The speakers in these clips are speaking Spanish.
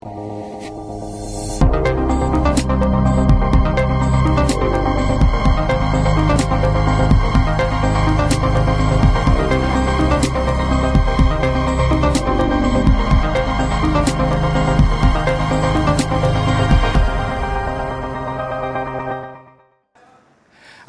Oh.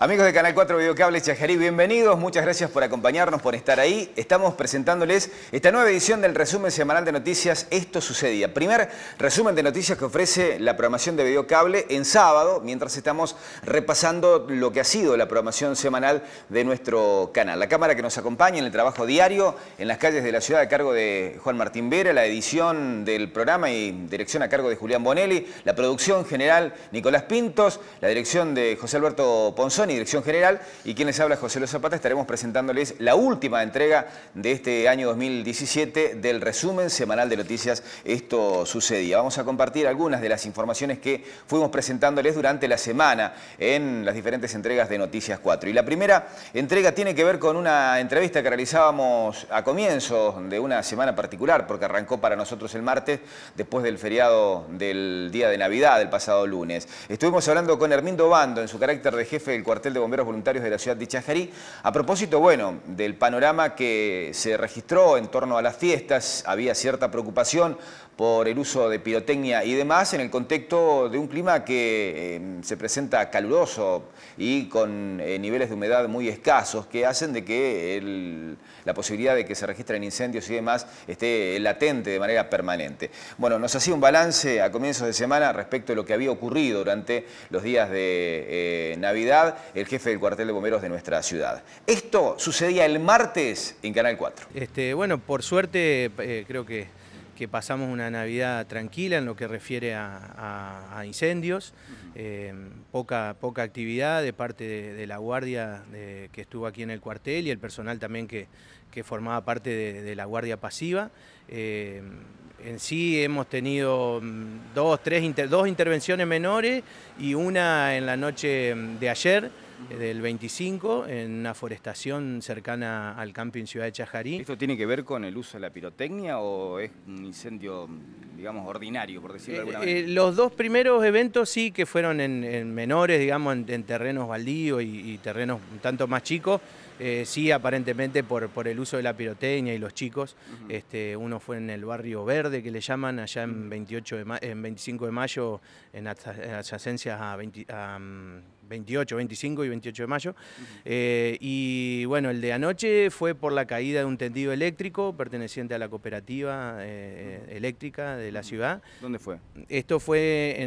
Amigos de Canal 4 Videocable Chajarí, bienvenidos. Muchas gracias por acompañarnos, por estar ahí. Estamos presentándoles esta nueva edición del resumen semanal de noticias Esto Sucedía. Primer resumen de noticias que ofrece la programación de Videocable en sábado, mientras estamos repasando lo que ha sido la programación semanal de nuestro canal. La cámara que nos acompaña en el trabajo diario en las calles de la ciudad a cargo de Juan Martín Vera, la edición del programa y dirección a cargo de Julián Bonelli, la producción general Nicolás Pintos, la dirección de José Alberto Ponzoni, Dirección General y quienes les habla José Luis Zapata, estaremos presentándoles la última entrega de este año 2017 del resumen semanal de noticias Esto Sucedía. Vamos a compartir algunas de las informaciones que fuimos presentándoles durante la semana en las diferentes entregas de Noticias 4. Y la primera entrega tiene que ver con una entrevista que realizábamos a comienzos de una semana particular, porque arrancó para nosotros el martes, después del feriado del día de Navidad, del pasado lunes. Estuvimos hablando con Hermindo Bando en su carácter de jefe del cuartel de bomberos voluntarios de la ciudad de Chajarí. A propósito, bueno, del panorama que se registró en torno a las fiestas, había cierta preocupación por el uso de pirotecnia y demás en el contexto de un clima que eh, se presenta caluroso y con eh, niveles de humedad muy escasos que hacen de que la posibilidad de que se registren incendios y demás esté latente de manera permanente. Bueno, nos hacía un balance a comienzos de semana respecto a lo que había ocurrido durante los días de eh, Navidad el jefe del cuartel de bomberos de nuestra ciudad. Esto sucedía el martes en Canal 4. Este, bueno, por suerte creo que que pasamos una Navidad tranquila en lo que refiere a, incendios, eh, poca, poca actividad de parte de, la Guardia que estuvo aquí en el cuartel y el personal también que, formaba parte de, la Guardia Pasiva. Eh, en sí hemos tenido mm, dos, tres, dos intervenciones menores y una en la noche de ayer. Eh, del 25 en una forestación cercana al camping Ciudad de Chajarí. ¿Esto tiene que ver con el uso de la pirotecnia o es un incendio, digamos, ordinario, por decirlo de alguna eh, eh, manera? los dos primeros eventos sí que fueron en, menores, digamos, en, terrenos baldíos y, y terrenos un tanto más chicos. Eh, sí, aparentemente por, el uso de la piroteña y los chicos. Este, uno fue en el barrio Verde, que le llaman, allá en, 25 de mayo, en, adyacencias a, 28, 25 mm, y 28 de mayo. Eh, y bueno, el de anoche fue por la caída de un tendido eléctrico perteneciente a la cooperativa eh, eléctrica de la ciudad. ¿Dónde fue? Esto fue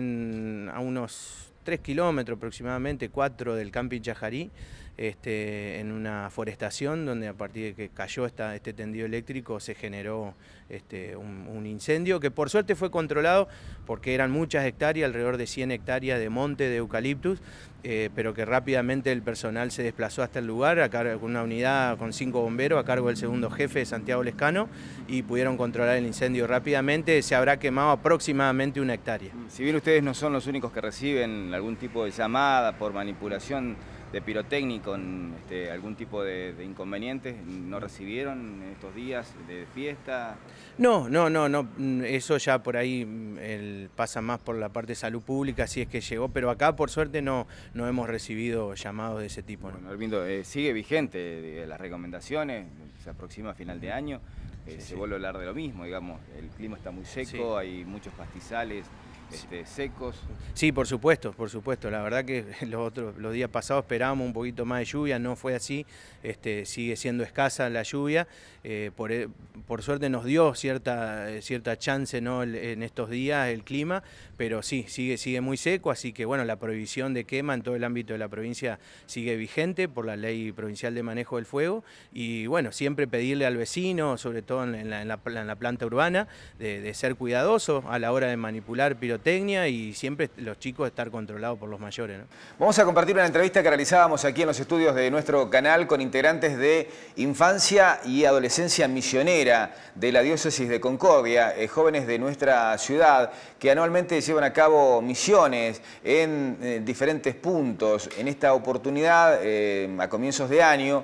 a unos 3 kilómetros aproximadamente, 4 del camping Yajarí. Este, en una forestación donde a partir de que cayó esta, este tendido eléctrico se generó este, un, incendio que por suerte fue controlado porque eran muchas hectáreas, alrededor de 100 hectáreas de monte de eucaliptus, eh, pero que rápidamente el personal se desplazó hasta el lugar, a cargo, una unidad con cinco bomberos a cargo del segundo jefe Santiago Lescano y pudieron controlar el incendio rápidamente, se habrá quemado aproximadamente una hectárea. Si bien ustedes no son los únicos que reciben algún tipo de llamada por manipulación, de pirotécnico, este, algún tipo de, inconvenientes? ¿No recibieron estos días de fiesta? No, no, no, no. Mm, eso ya por ahí mm, pasa más por la parte de salud pública, si es que llegó, pero acá por suerte no, no hemos recibido llamados de ese tipo. Bueno, eh, sigue vigente eh, las recomendaciones, se aproxima a final de año. Eh, se vuelve a hablar de lo mismo, digamos, el clima está muy seco, hay muchos pastizales, este, secos. Sí, por supuesto, por supuesto. La verdad que los, otros, los días pasados esperábamos un poquito más de lluvia, no fue así. Este, sigue siendo escasa la lluvia. Eh, por, e, por, suerte nos dio cierta, eh, cierta chance ¿no? en estos días el clima, pero sí, sigue, sigue muy seco. Así que bueno, la prohibición de quema en todo el ámbito de la provincia sigue vigente por la ley provincial de manejo del fuego. Y bueno, siempre pedirle al vecino, sobre todo en la, planta urbana, de, ser cuidadoso a la hora de manipular pirotecnia tecnia y siempre los chicos estar controlados por los mayores. Vamos a compartir una entrevista que realizábamos aquí en los estudios de nuestro canal con integrantes de Infancia y Adolescencia Misionera de la Diócesis de Concordia, eh, jóvenes de nuestra ciudad que anualmente llevan a cabo misiones en eh, diferentes puntos. En esta oportunidad, eh, a comienzos de año,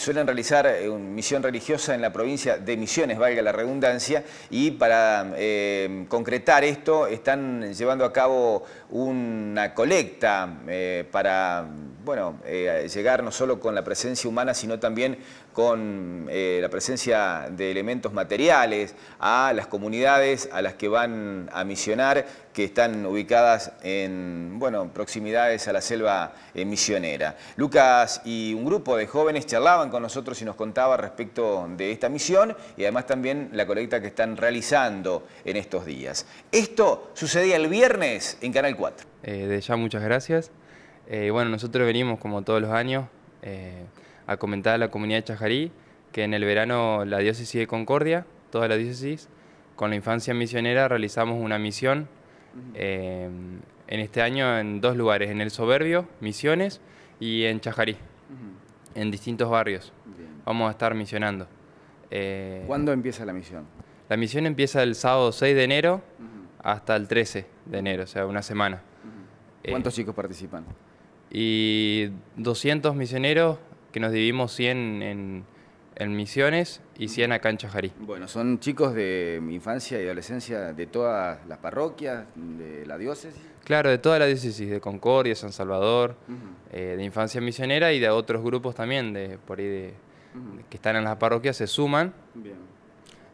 suelen realizar una misión religiosa en la provincia de Misiones, valga la redundancia, y para concretar esto están llevando a cabo una colecta eh, para bueno, eh, llegar no solo con la presencia humana, sino también con eh, la presencia de elementos materiales a las comunidades a las que van a misionar que están ubicadas en bueno, proximidades a la selva eh, misionera. Lucas y un grupo de jóvenes charlaban con nosotros y nos contaba respecto de esta misión y además también la colecta que están realizando en estos días. Esto sucedía el viernes en Canal 4. Eh, de ya muchas gracias. Eh, bueno, nosotros venimos como todos los años a comentar a la comunidad de Chajarí que en el verano la diócesis de Concordia, toda la diócesis, con la infancia misionera realizamos una misión Em, en este año en dos lugares, en El Soberbio, Misiones, y en Chajarí, en distintos barrios. Vamos a estar misionando. Eh, ¿Cuándo empieza la misión? La misión empieza el sábado 6 de enero hasta el 13 de enero, o sea, una semana. ¿Cuántos eh, chicos participan? Y 200 misioneros que nos dividimos 100 en, en Misiones y 100 acá en Chajarí. Bueno, son chicos de infancia y adolescencia de todas las parroquias, de la diócesis. Claro, de toda la diócesis, de Concordia, San Salvador, eh, de Infancia Misionera y de otros grupos también, de por ahí que están en las parroquias, se suman. Bien.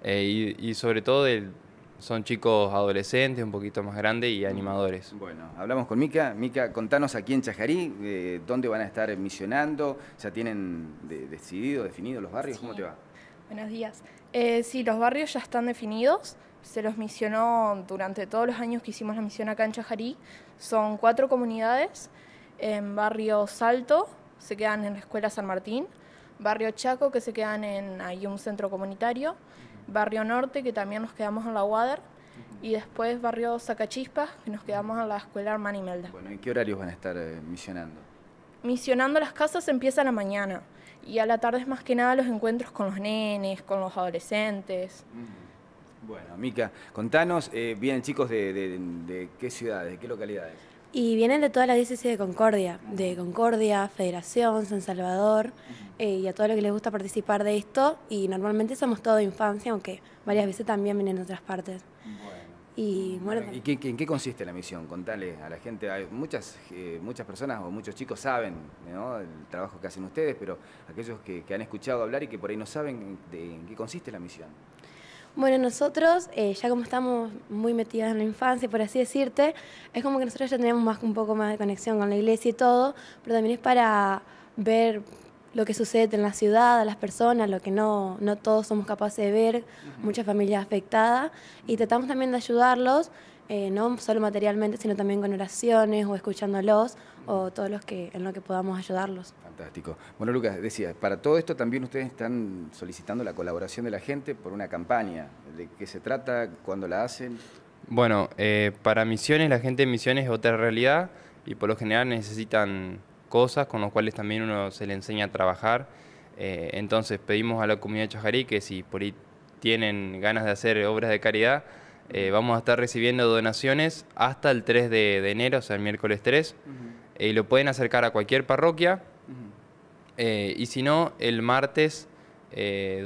Eh, y, y, sobre todo del, son chicos adolescentes, un poquito más grandes y animadores. Bueno, hablamos con Mica. Mica, contanos aquí en Chajarí, eh, ¿dónde van a estar misionando? ¿Ya tienen de, decidido, definido los barrios? ¿Cómo te va? Buenos días. Eh, sí, los barrios ya están definidos. Se los misionó durante todos los años que hicimos la misión acá en Chajarí. Son cuatro comunidades. En barrio Salto, se quedan en la Escuela San Martín. Barrio Chaco, que se quedan en ahí un centro comunitario Barrio Norte, que también nos quedamos en la Wader, y después Barrio Sacachispas, que nos quedamos en la Escuela Armani Melda. Bueno, ¿en qué horarios van a estar eh, misionando? Misionando las casas empieza a la mañana, y a la tarde es más que nada los encuentros con los nenes, con los adolescentes. Bueno, Mica, contanos, eh, bien, vienen chicos de, de qué ciudades, de qué localidades. Y vienen de toda la diócesis de Concordia, de Concordia, Federación, San Salvador, eh, y a todo lo que les gusta participar de esto. Y normalmente somos todo de infancia, aunque varias veces también vienen de otras partes. ¿Y, bueno, ¿Y qué, en qué consiste la misión? Contale a la gente. muchas, eh, muchas personas o muchos chicos saben el trabajo que hacen ustedes, pero aquellos que, han escuchado hablar y que por ahí no saben de, en qué consiste la misión. Bueno, nosotros, eh, ya como estamos muy metidas en la infancia, por así decirte, es como que nosotros ya tenemos más, un poco más de conexión con la iglesia y todo, pero también es para ver lo que sucede en la ciudad, a las personas, lo que no, todos somos capaces de ver, muchas familias afectadas, y tratamos también de ayudarlos, eh, no solo materialmente, sino también con oraciones o escuchándolos o todos los que en lo que podamos ayudarlos. Fantástico. Bueno, Lucas, decía, para todo esto también ustedes están solicitando la colaboración de la gente por una campaña. ¿De qué se trata? ¿Cuándo la hacen? Bueno, eh, para misiones, la gente en misiones es otra realidad y por lo general necesitan cosas con las cuales también uno se le enseña a trabajar. Eh, entonces pedimos a la comunidad chajarí que si por ahí tienen ganas de hacer obras de caridad, eh, vamos a estar recibiendo donaciones hasta el 3 de, enero, o sea, el miércoles 3. Eh, lo pueden acercar a cualquier parroquia. Eh, y si no, el martes 2 eh,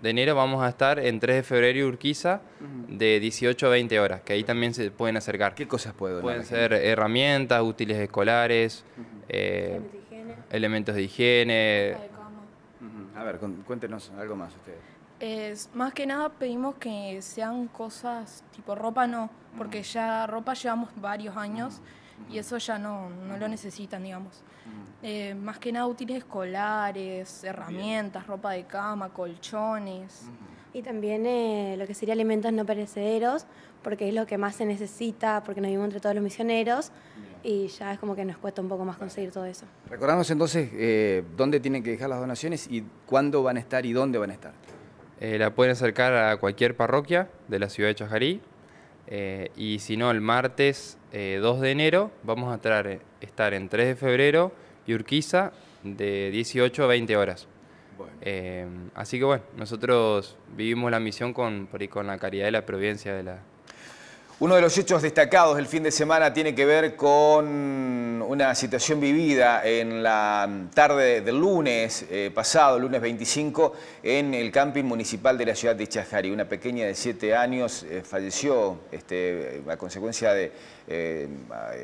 de enero vamos a estar en 3 de febrero y Urquiza de 18 a 20 horas, que ahí también se pueden acercar. ¿Qué cosas pueden? Pueden ser herramientas, útiles escolares, elementos de higiene. A ver, cuéntenos algo más ustedes. más que nada pedimos que sean cosas tipo ropa no, porque ya ropa llevamos varios años y eso ya no, lo necesitan, digamos. Eh, más que nada útiles escolares, herramientas, ropa de cama, colchones. Y también eh, lo que sería alimentos no perecederos, porque es lo que más se necesita, porque nos vivimos entre todos los misioneros y ya es como que nos cuesta un poco más conseguir todo eso. Recordamos entonces eh, dónde tienen que dejar las donaciones y cuándo van a estar y dónde van a estar. la pueden acercar a cualquier parroquia de la ciudad de Chajarí eh, y si no, el martes 2 eh, de enero vamos a estar, eh, estar en 3 de febrero y Urquiza de 18 a 20 horas. así que bueno, nosotros vivimos la misión con, con la caridad de la providencia de la, uno de los hechos destacados del fin de semana tiene que ver con una situación vivida en la tarde del lunes eh, pasado, lunes 25, en el camping municipal de la ciudad de Chajari. Una pequeña de 7 años eh, falleció este, a consecuencia de eh,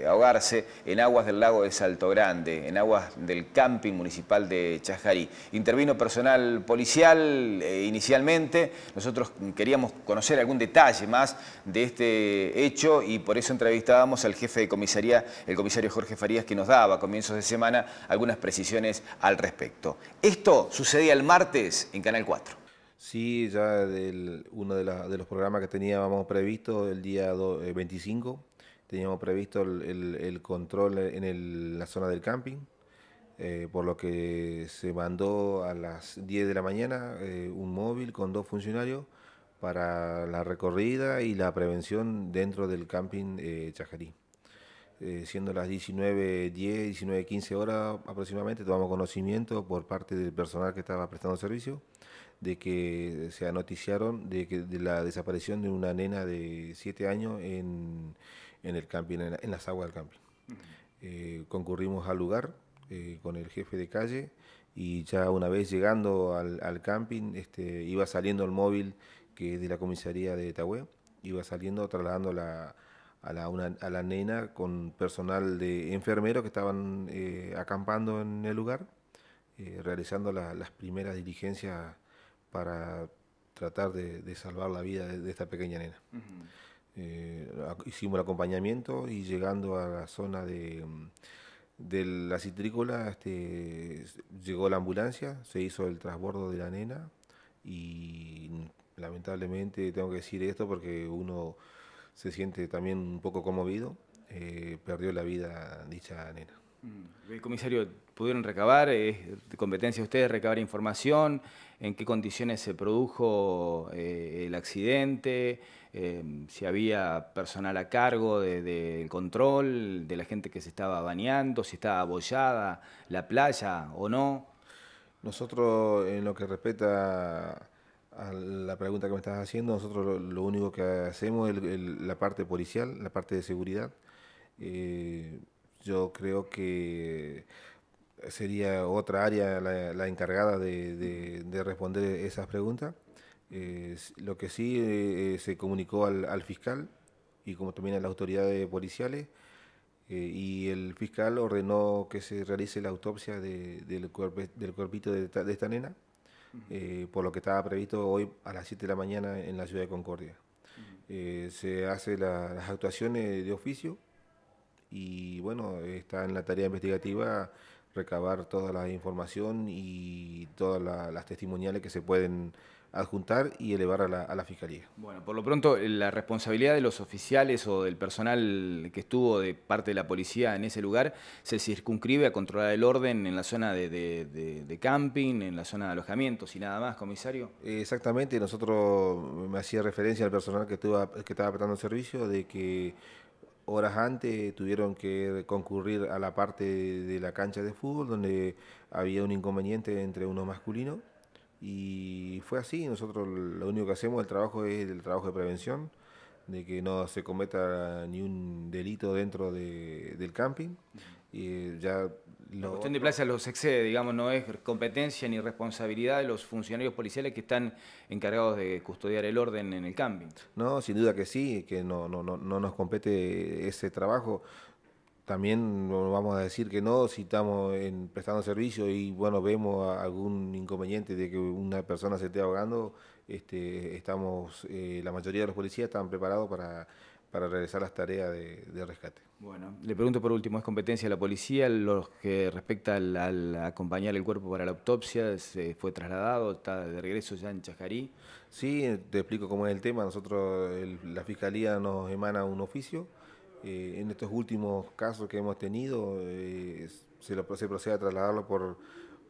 ahogarse en aguas del lago de Salto Grande, en aguas del camping municipal de Chajarí. Intervino personal policial eh, inicialmente. Nosotros queríamos conocer algún detalle más de este hecho y por eso entrevistábamos al jefe de comisaría, el comisario Jorge Farías, que nos daba a comienzos de semana algunas precisiones al respecto. Esto sucedía el martes en Canal 4. Sí, ya del, uno de, los programas que teníamos previsto el día 25 Teníamos previsto el, control en la zona del camping, eh, por lo que se mandó a las 10 de la mañana eh, un móvil con dos funcionarios para la recorrida y la prevención dentro del camping eh, Chajarí. Eh, siendo las 19.10, 19.15 horas aproximadamente, tomamos conocimiento por parte del personal que estaba prestando servicio de que se anoticiaron de, de la desaparición de una nena de 7 años en, en el camping, en, las aguas del camping. Eh, concurrimos al lugar eh, con el jefe de calle y ya una vez llegando al, camping, este, iba saliendo el móvil que es de la comisaría de Tahué, iba saliendo trasladando a, la, nena con personal de enfermeros que estaban eh, acampando en el lugar, realizando las primeras diligencias para tratar de, salvar la vida de, esta pequeña nena. Eh, hicimos el acompañamiento y llegando a la zona de, mm, la citrícola este, llegó la ambulancia, se hizo el trasbordo de la nena y mm, lamentablemente tengo que decir esto porque uno se siente también un poco conmovido, eh, perdió la vida dicha nena. Mm, el comisario, ¿pudieron recabar? ¿Es competencia de ustedes recabar información? en qué condiciones se produjo eh, el accidente, eh, si había personal a cargo del control, de la gente que se estaba bañando, si estaba abollada la playa o no. Nosotros, en lo que respecta a la pregunta que me estás haciendo, nosotros lo, único que hacemos es la parte policial, la parte de seguridad. Eh, yo creo que sería otra área la, encargada de, responder esas preguntas. Eh, lo que sí eh, eh, se comunicó al, fiscal y como también a las autoridades policiales y el fiscal ordenó que se realice la autopsia del, cuerpo del cuerpito de, esta nena, por lo que estaba previsto hoy a las 7 de la mañana en la ciudad de Concordia. se hacen las actuaciones de oficio y bueno, está en la tarea investigativa recabar toda la información y todas las testimoniales que se pueden adjuntar y elevar a la, a la, Fiscalía. Bueno, por lo pronto, eh, la responsabilidad de los oficiales o del personal que estuvo de parte de la policía en ese lugar se circunscribe a controlar el orden en la zona de, camping, en la zona de alojamientos y nada más, comisario. Eh, exactamente, nosotros me hacía referencia al personal que, estuvo, que estaba prestando servicio de que horas antes tuvieron que concurrir a la parte de la cancha de fútbol donde había un inconveniente entre uno masculino y fue así, nosotros lo único que hacemos el trabajo es el trabajo de prevención, de que no se cometa ni un delito dentro del camping y eh, ya la cuestión de plaza los excede, digamos, no es competencia ni responsabilidad de los funcionarios policiales que están encargados de custodiar el orden en el camping. No, sin duda que sí, que no, no, nos compete ese trabajo. También vamos a decir que no si estamos en, prestando servicio y bueno vemos algún inconveniente de que una persona se esté ahogando, este, estamos, eh, la mayoría de los policías están preparados para, para realizar las tareas de rescate. Bueno, le pregunto por último, ¿es competencia de la policía lo que respecta al, acompañar el cuerpo para la autopsia? ¿Se fue trasladado? ¿Está de regreso ya en Chajarí? Sí, te explico cómo es el tema. Nosotros, la Fiscalía nos emana un oficio. Eh, en estos últimos casos que hemos tenido, eh, se, procede a trasladarlo por,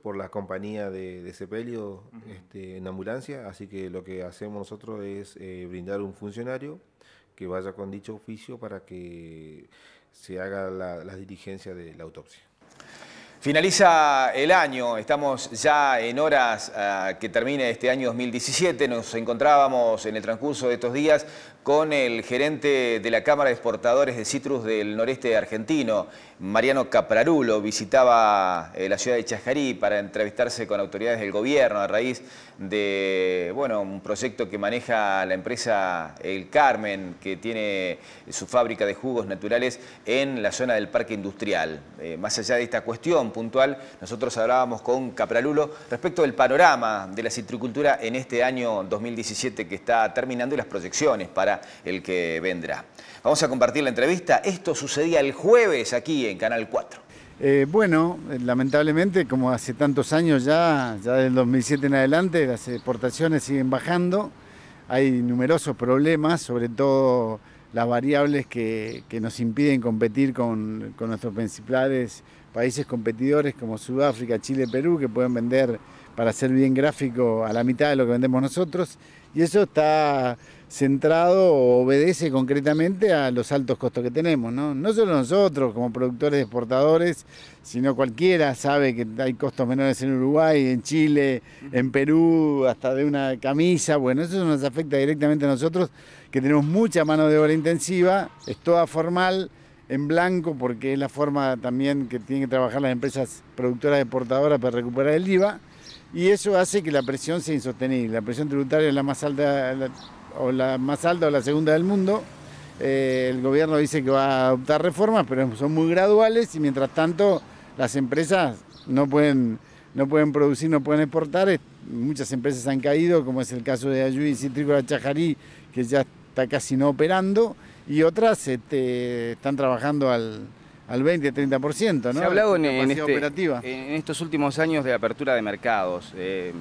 por la compañía de, de sepelio este, en ambulancia, así que lo que hacemos nosotros es eh, brindar un funcionario que vaya con dicho oficio para que se haga la, diligencia de la autopsia. Finaliza el año, estamos ya en horas ah, que termine este año 2017, nos encontrábamos en el transcurso de estos días con el gerente de la Cámara de Exportadores de Citrus del Noreste Argentino, Mariano Caprarulo, visitaba eh, la ciudad de Chajarí para entrevistarse con autoridades del gobierno a raíz de bueno, un proyecto que maneja la empresa El Carmen, que tiene su fábrica de jugos naturales en la zona del parque industrial. Eh, más allá de esta cuestión puntual, nosotros hablábamos con Caprarulo respecto del panorama de la citricultura en este año 2017 que está terminando y las proyecciones para el que vendrá. Vamos a compartir la entrevista. Esto sucedía el jueves aquí en Canal 4. Eh, bueno, eh, lamentablemente, como hace tantos años ya, ya del 2007 en adelante, las exportaciones siguen bajando. Hay numerosos problemas, sobre todo las variables que, nos impiden competir con, con, nuestros principales países competidores como Sudáfrica, Chile, Perú, que pueden vender, para ser bien gráfico, a la mitad de lo que vendemos nosotros. Y eso está centrado o obedece concretamente a los altos costos que tenemos. ¿no? no solo nosotros como productores exportadores, sino cualquiera sabe que hay costos menores en Uruguay, en Chile, en Perú, hasta de una camisa. Bueno, eso nos afecta directamente a nosotros que tenemos mucha mano de obra intensiva, es toda formal en blanco porque es la forma también que tienen que trabajar las empresas productoras exportadoras para recuperar el IVA y eso hace que la presión sea insostenible. La presión tributaria es la más alta, o la más alta o la segunda del mundo. Eh, el gobierno dice que va a adoptar reformas, pero son muy graduales y mientras tanto las empresas no pueden, no pueden producir, no pueden exportar. Muchas empresas han caído, como es el caso de y Citrícola Chajarí, que ya está casi no operando, y otras este, están trabajando al, al 20-30%, ¿no? Se ha hablado este, en, en, estos últimos años de apertura de mercados, eh,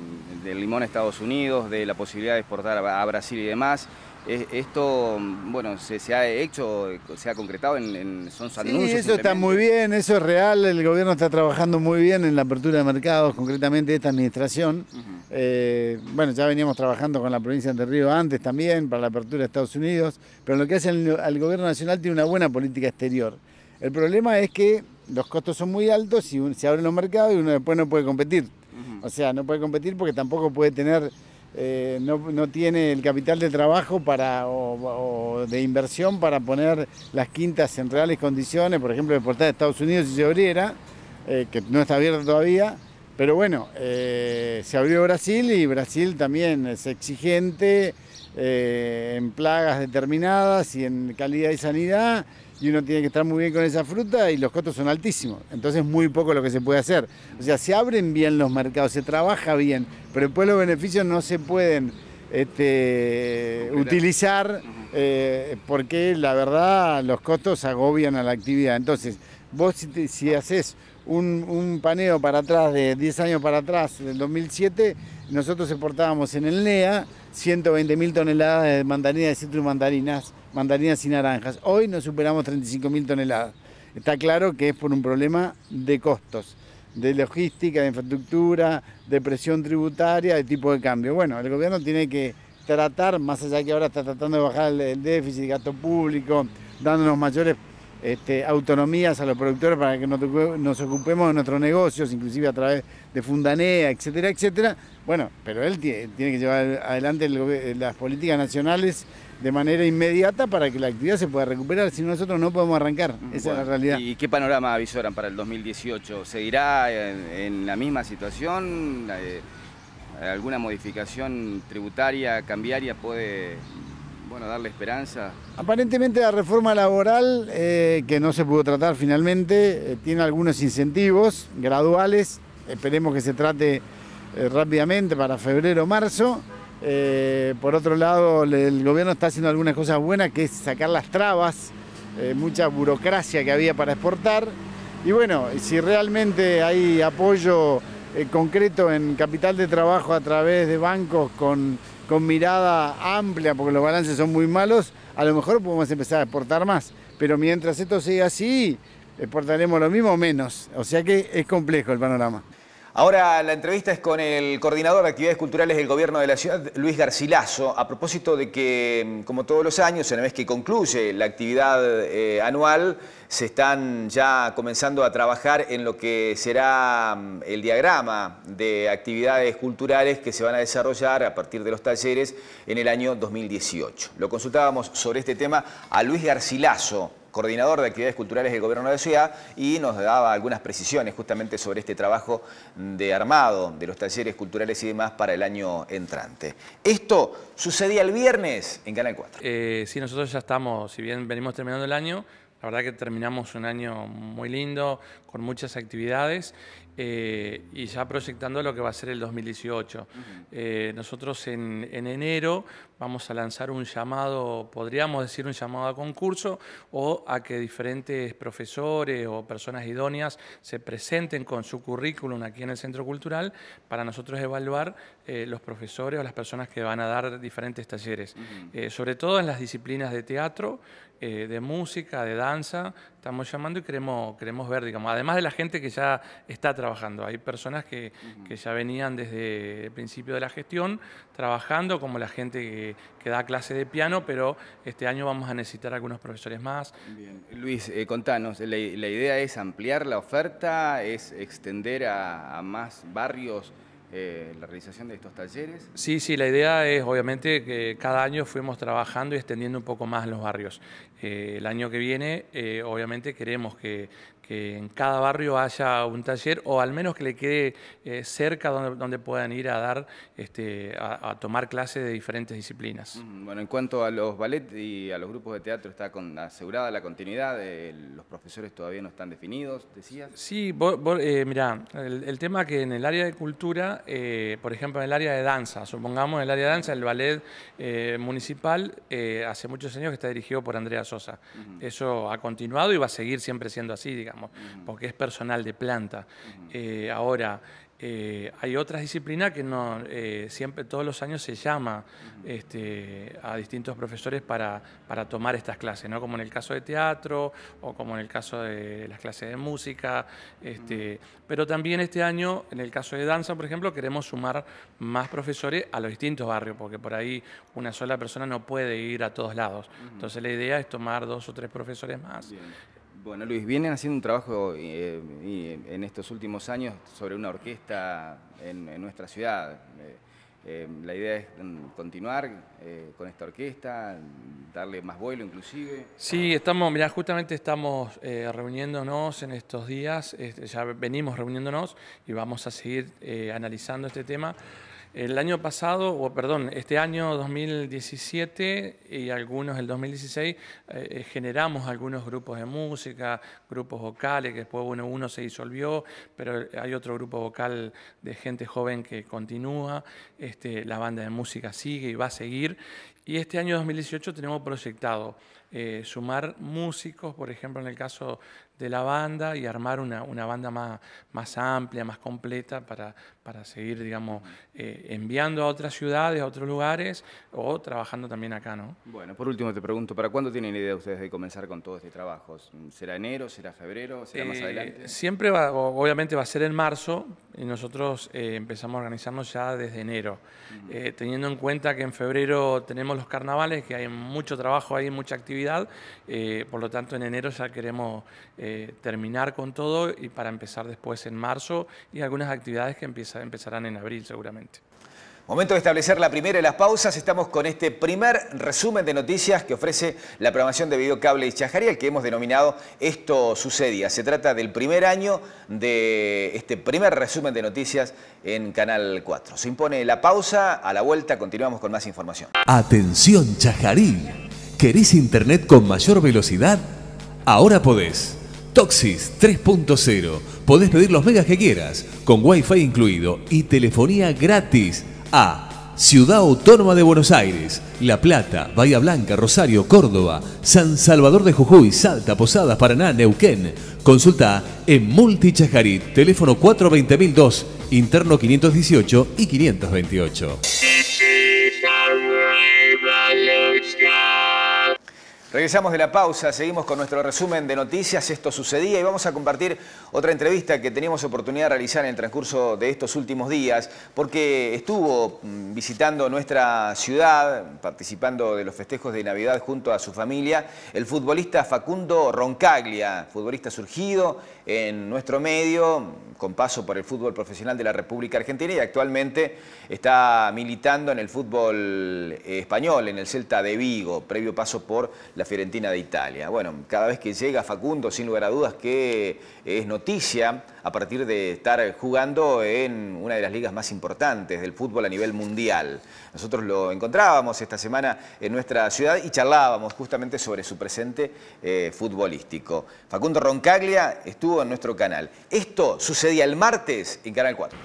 del limón a Estados Unidos, de la posibilidad de exportar a Brasil y demás. Eh, esto, bueno, se, ha hecho, se ha concretado en, son Sí, eso está muy bien, eso es real, el gobierno está trabajando muy bien en la apertura de mercados, concretamente esta administración. Eh, bueno, ya veníamos trabajando con la provincia de Río antes también para la apertura de Estados Unidos, pero lo que hace el gobierno nacional tiene una buena política exterior. El problema es que los costos son muy altos y se abren los mercados y uno después no puede competir. O sea, no puede competir porque tampoco puede tener, eh, no, tiene el capital de trabajo para, o, de inversión para poner las quintas en reales condiciones, por ejemplo, exportar de Estados Unidos si se abriera, eh, que no está abierto todavía. Pero bueno, eh, se abrió Brasil y Brasil también es exigente en plagas determinadas y en calidad y sanidad y uno tiene que estar muy bien con esa fruta y los costos son altísimos. Entonces muy poco lo que se puede hacer. O sea, se abren bien los mercados, se trabaja bien, pero después los beneficios no se pueden este, utilizar eh, porque la verdad los costos agobian a la actividad. Entonces, vos si, haces un, paneo para atrás de 10 años para atrás, del 2007, nosotros exportábamos en el NEA 120.000 toneladas de mandarinas, de citrus mandarinas mandarinas y naranjas. Hoy no superamos 35.000 toneladas. Está claro que es por un problema de costos, de logística, de infraestructura, de presión tributaria, de tipo de cambio. Bueno, el gobierno tiene que tratar, más allá que ahora está tratando de bajar el, déficit, de gasto público, dándonos mayores este, autonomías a los productores para que nos, ocupemos de nuestros negocios, inclusive a través de Fundanea, etcétera, etcétera. Bueno, pero él tiene, que llevar adelante las políticas nacionales de manera inmediata para que la actividad se pueda recuperar, si nosotros no podemos arrancar, esa es la realidad. ¿Y qué panorama avisoran para el 2018? ¿Seguirá en, la misma situación? Eh, ¿Alguna modificación tributaria, cambiaria puede bueno, darle esperanza? Aparentemente la reforma laboral, eh, que no se pudo tratar finalmente, eh, tiene algunos incentivos graduales, esperemos que se trate rápidamente para febrero o marzo. Eh, por otro lado, el gobierno está haciendo algunas cosas buenas, que es sacar las trabas, eh, mucha burocracia que había para exportar. Y bueno, si realmente hay apoyo eh, concreto en capital de trabajo a través de bancos con, con mirada amplia, porque los balances son muy malos, a lo mejor podemos empezar a exportar más. Pero mientras esto siga así, exportaremos lo mismo o menos. O sea que es complejo el panorama. Ahora la entrevista es con el coordinador de actividades culturales del gobierno de la ciudad, Luis Garcilaso, a propósito de que, como todos los años, una vez que concluye la actividad eh, anual, se están ya comenzando a trabajar en lo que será mm, el diagrama de actividades culturales que se van a desarrollar a partir de los talleres en el año 2018. Lo consultábamos sobre este tema a Luis Garcilaso, coordinador de actividades culturales del gobierno de la ciudad, y nos daba algunas precisiones justamente sobre este trabajo de armado de los talleres culturales y demás para el año entrante. Esto sucedía el viernes en Canal 4. Eh, sí, nosotros ya estamos, si bien venimos terminando el año, la verdad que terminamos un año muy lindo, con muchas actividades eh, y ya proyectando lo que va a ser el 2018. Eh, nosotros en, enero vamos a lanzar un llamado, podríamos decir un llamado a concurso o a que diferentes profesores o personas idóneas se presenten con su currículum aquí en el Centro Cultural para nosotros evaluar eh, los profesores o las personas que van a dar diferentes talleres, eh, sobre todo en las disciplinas de teatro, eh, de música, de danza, estamos llamando y queremos, queremos ver, digamos, además de la gente que ya está trabajando, hay personas que, que ya venían desde el principio de la gestión trabajando, como la gente que que, da clase de piano, pero este año vamos a necesitar algunos profesores más. Luis, eh, contanos, la, idea es ampliar la oferta, es extender a, más barrios. Eh, la realización de estos talleres? Sí, sí, la idea es obviamente que cada año fuimos trabajando y extendiendo un poco más los barrios. Eh, el año que viene, obviamente, queremos que, que en cada barrio haya un taller o al menos que le quede eh, cerca donde, donde, puedan ir a dar, este, a, tomar clases de diferentes disciplinas. Bueno, en cuanto a los ballet y a los grupos de teatro, ¿está con, asegurada la continuidad? Eh, ¿Los profesores todavía no están definidos, decías? Sí, mira eh, mirá, el, tema que en el área de cultura, por ejemplo, en el área de danza, supongamos en el área de danza, el ballet municipal hace muchos años que está dirigido por Andrea Sosa. Eso ha continuado y va a seguir siempre siendo así, digamos porque es personal de planta. Eh, ahora, eh, hay otras disciplinas que no eh, siempre todos los años se llama este, a distintos profesores para, para, tomar estas clases, ¿no? como en el caso de teatro o como en el caso de las clases de música. Este, pero también este año, en el caso de danza, por ejemplo, queremos sumar más profesores a los distintos barrios, porque por ahí una sola persona no puede ir a todos lados. Entonces la idea es tomar dos o tres profesores más bueno, Luis, vienen haciendo un trabajo eh, eh, en estos últimos años sobre una orquesta en, nuestra ciudad. Eh, la idea es continuar con esta orquesta, darle más vuelo inclusive. Sí, estamos, justamente estamos reuniéndonos en estos días, este, ya venimos reuniéndonos y vamos a seguir analizando este tema el año pasado, o perdón, este año 2017 y algunos el 2016, eh, eh, generamos algunos grupos de música, grupos vocales, que después bueno, uno se disolvió, pero hay otro grupo vocal de gente joven que continúa, este, la banda de música sigue y va a seguir. Y este año 2018 tenemos proyectado eh, sumar músicos, por ejemplo, en el caso de la banda, y armar una, una banda más, más amplia, más completa para, para seguir, digamos, eh, enviando a otras ciudades, a otros lugares o trabajando también acá, ¿no? Bueno, por último te pregunto, ¿para cuándo tienen idea ustedes de comenzar con todo este trabajo? ¿Será enero, será febrero, será más eh, adelante? Siempre obviamente va a ser en marzo y nosotros eh, empezamos a organizarnos ya desde enero, teniendo en cuenta que en febrero tenemos los carnavales, que hay mucho trabajo ahí, mucha actividad, por lo tanto en enero ya queremos terminar con todo y para empezar después en marzo y algunas actividades que empiezan empezarán en abril seguramente. Momento de establecer la primera de las pausas. Estamos con este primer resumen de noticias que ofrece la programación de Videocable y Chajarí, el que hemos denominado Esto Sucedía. Se trata del primer año de este primer resumen de noticias en Canal 4. Se impone la pausa, a la vuelta continuamos con más información. Atención Chajarí. ¿Querés internet con mayor velocidad? Ahora podés. Toxis 3.0. Podés pedir los megas que quieras, con Wi-Fi incluido y telefonía gratis a Ciudad Autónoma de Buenos Aires, La Plata, Bahía Blanca, Rosario, Córdoba, San Salvador de Jujuy, Salta, Posadas, Paraná, Neuquén. Consulta en Multichajarit, teléfono 420002, interno 518 y 528. Regresamos de la pausa, seguimos con nuestro resumen de noticias, esto sucedía y vamos a compartir otra entrevista que teníamos oportunidad de realizar en el transcurso de estos últimos días, porque estuvo mm, visitando nuestra ciudad, participando de los festejos de Navidad junto a su familia, el futbolista Facundo Roncaglia, futbolista surgido, en nuestro medio, con paso por el fútbol profesional de la República Argentina y actualmente está militando en el fútbol eh, español, en el Celta de Vigo, previo paso por la Fiorentina de Italia. Bueno, cada vez que llega Facundo, sin lugar a dudas que es noticia a partir de estar jugando en una de las ligas más importantes del fútbol a nivel mundial. Nosotros lo encontrábamos esta semana en nuestra ciudad y charlábamos justamente sobre su presente eh, futbolístico. Facundo Roncaglia estuvo en nuestro canal. Esto sucedía el martes en Canal 4.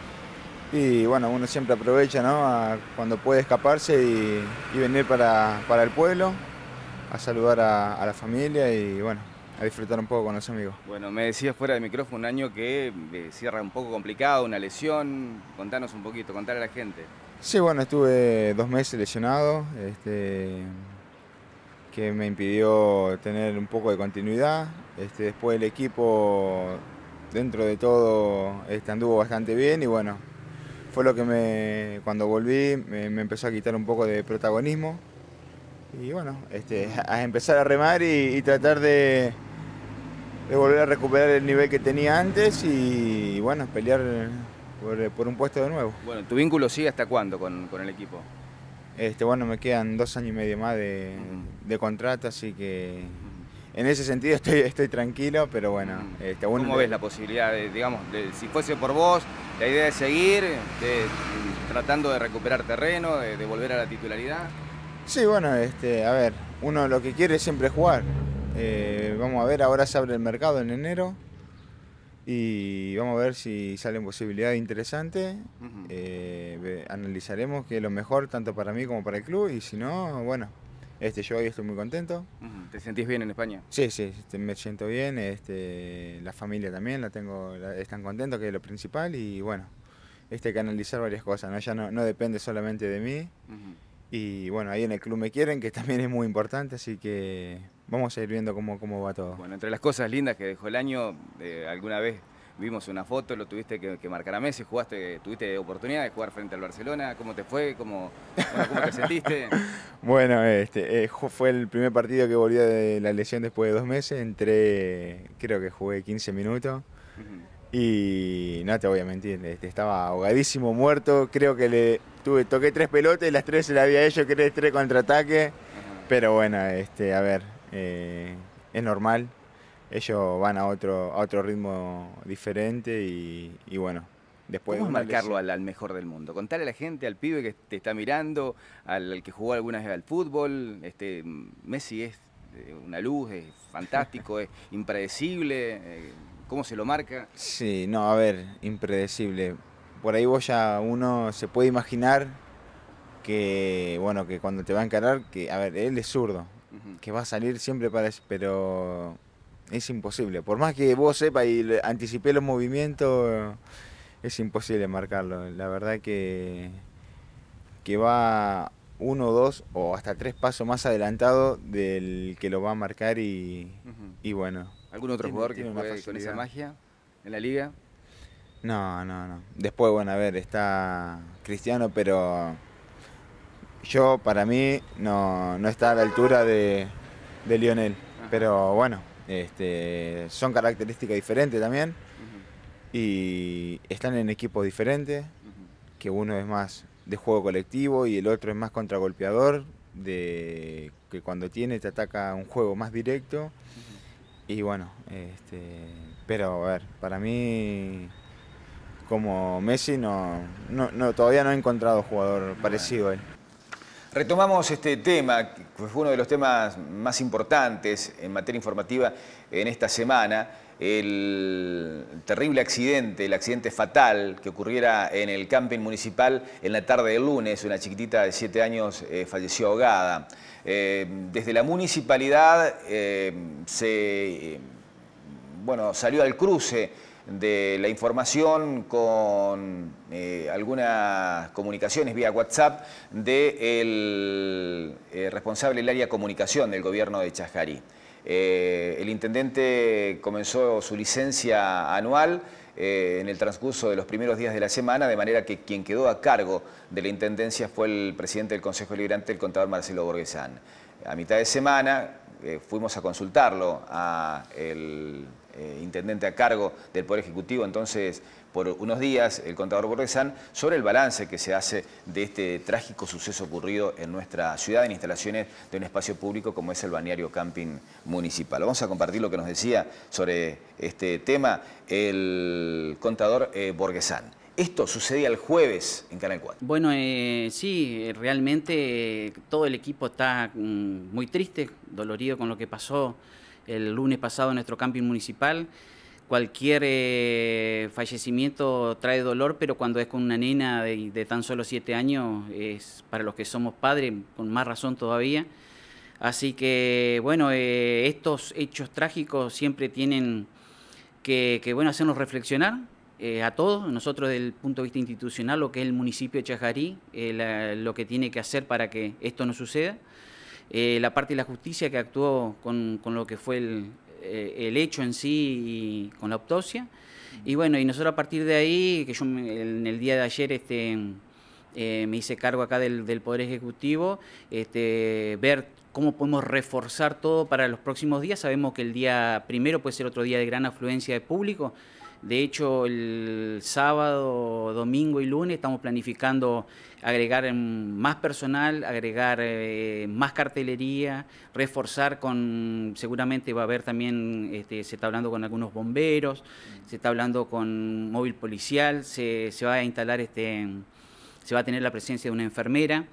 Y bueno, uno siempre aprovecha ¿no? cuando puede escaparse y, venir para, el pueblo, a saludar a, la familia y bueno, a disfrutar un poco con los amigos. Bueno, me decías fuera del micrófono un año que eh, cierra un poco complicado, una lesión. Contanos un poquito, contar a la gente. Sí, bueno, estuve dos meses lesionado, este, que me impidió tener un poco de continuidad. Este, después el equipo, dentro de todo, este, anduvo bastante bien y bueno, fue lo que me, cuando volví me, empezó a quitar un poco de protagonismo. Y bueno, a empezar a remar y, tratar de, de, volver a recuperar el nivel que tenía antes y bueno, pelear eh, por, un puesto de nuevo. Bueno, ¿tu vínculo sigue hasta cuándo con, el equipo? Este, bueno, me quedan dos años y medio más de, contrato, así que en ese sentido estoy, estoy tranquilo, pero bueno. Este, ¿Cómo ves la posibilidad, de, digamos, si fuese por vos, la idea de seguir tratando de recuperar terreno, de, volver a la titularidad? Sí, bueno, este, a ver, uno lo que quiere es siempre jugar. Eh, vamos a ver, ahora se abre el mercado en enero. Y vamos a ver si salen posibilidades interesantes. Eh, analizaremos qué es lo mejor tanto para mí como para el club. Y si no, bueno, este, yo hoy estoy muy contento. ¿Te sentís bien en España? Sí, sí, este, me siento bien. Este, la familia también, la tengo, están contentos, que es lo principal. Y bueno, este, hay que analizar varias cosas. ¿no? Ya no, no depende solamente de mí. Y bueno, ahí en el club me quieren, que también es muy importante. Así que Vamos a ir viendo cómo, cómo va todo. Bueno, entre las cosas lindas que dejó el año, eh, alguna vez vimos una foto, lo tuviste que, marcar a Messi, jugaste, tuviste oportunidad de jugar frente al Barcelona, ¿cómo te fue? ¿Cómo, te sentiste? bueno, este, eh, fue el primer partido que volví de la lesión después de dos meses, entré, creo que jugué 15 minutos. Y no te voy a mentir, este, estaba ahogadísimo, muerto. Creo que le tuve, toqué tres pelotas y las tres se las había hecho, creo tres contraataques. Pero bueno, este, a ver, eh, es normal. Ellos van a otro, a otro ritmo diferente y, bueno, Después ¿Cómo marcarlo al, mejor del mundo? Contarle a la gente, al pibe que te está mirando, al, que jugó algunas vez al fútbol. Este, Messi es eh, una luz, es fantástico, es impredecible. Eh, ¿Cómo se lo marca? Sí, no, a ver, impredecible. Por ahí vos ya uno se puede imaginar que, bueno, que cuando te va a encarar, que, a ver, él es zurdo que va a salir siempre para eso, pero es imposible. Por más que vos sepas y anticipé los movimientos, es imposible marcarlo. La verdad que, que va uno, dos o hasta tres pasos más adelantado del que lo va a marcar y, bueno. ¿Algún otro jugador que juegue con esa magia en la liga? No, no, no. Después, bueno, a ver, está Cristiano, pero yo para mí no, no está a la altura de, Lionel. Pero bueno, este, son características diferentes también. Y están en equipos diferentes, que uno es más de juego colectivo y el otro es más contragolpeador, de que cuando tiene te ataca un juego más directo. Y bueno, este, pero a ver, para mí como Messi no, todavía no he encontrado jugador parecido a él. Retomamos este tema, que fue uno de los temas más importantes en materia informativa en esta semana, el terrible accidente, el accidente fatal que ocurriera en el camping municipal en la tarde del lunes, una chiquitita de 7 años eh, falleció ahogada. Eh, desde la municipalidad eh, se, bueno, salió al cruce de la información con eh, algunas comunicaciones vía WhatsApp del de eh, responsable del área comunicación del gobierno de Chajarí. Eh, el intendente comenzó su licencia anual en el transcurso de los primeros días de la semana, de manera que quien quedó a cargo de la intendencia fue el presidente del Consejo Liberante, el contador Marcelo Borgesán. A mitad de semana fuimos a consultarlo a el eh, intendente a cargo del Poder Ejecutivo, entonces por unos días, el contador Borgesán, sobre el balance que se hace de este trágico suceso ocurrido en nuestra ciudad, en instalaciones de un espacio público como es el balneario camping municipal. Vamos a compartir lo que nos decía sobre este tema el contador eh, Borgesán. Esto sucedía el jueves en Canal 4. Bueno, eh, sí, eh, realmente todo el equipo está mm, muy triste, dolorido con lo que pasó el lunes pasado en nuestro camping municipal. Cualquier eh, fallecimiento trae dolor, pero cuando es con una nena de, tan solo siete años, es para los que somos padres, con más razón todavía. Así que, bueno, eh, estos hechos trágicos siempre tienen que, bueno, hacernos reflexionar, eh, a todos, nosotros desde el punto de vista institucional, lo que es el municipio de Chajarí, lo que tiene que hacer para que esto no suceda. Eh, la parte de la justicia que actuó con, lo que fue eh, el, hecho en sí y con la autopsia. Y bueno, y nosotros a partir de ahí, que yo en el día de ayer este, eh, me hice cargo acá del, Poder Ejecutivo, este, ver cómo podemos reforzar todo para los próximos días. Sabemos que el día primero puede ser otro día de gran afluencia de público. De hecho, el sábado, domingo y lunes estamos planificando agregar más personal, agregar eh, más cartelería, reforzar con, seguramente va a haber también, este, se está hablando con algunos bomberos, se está hablando con móvil policial, se, se va a instalar este se va a tener la presencia de una enfermera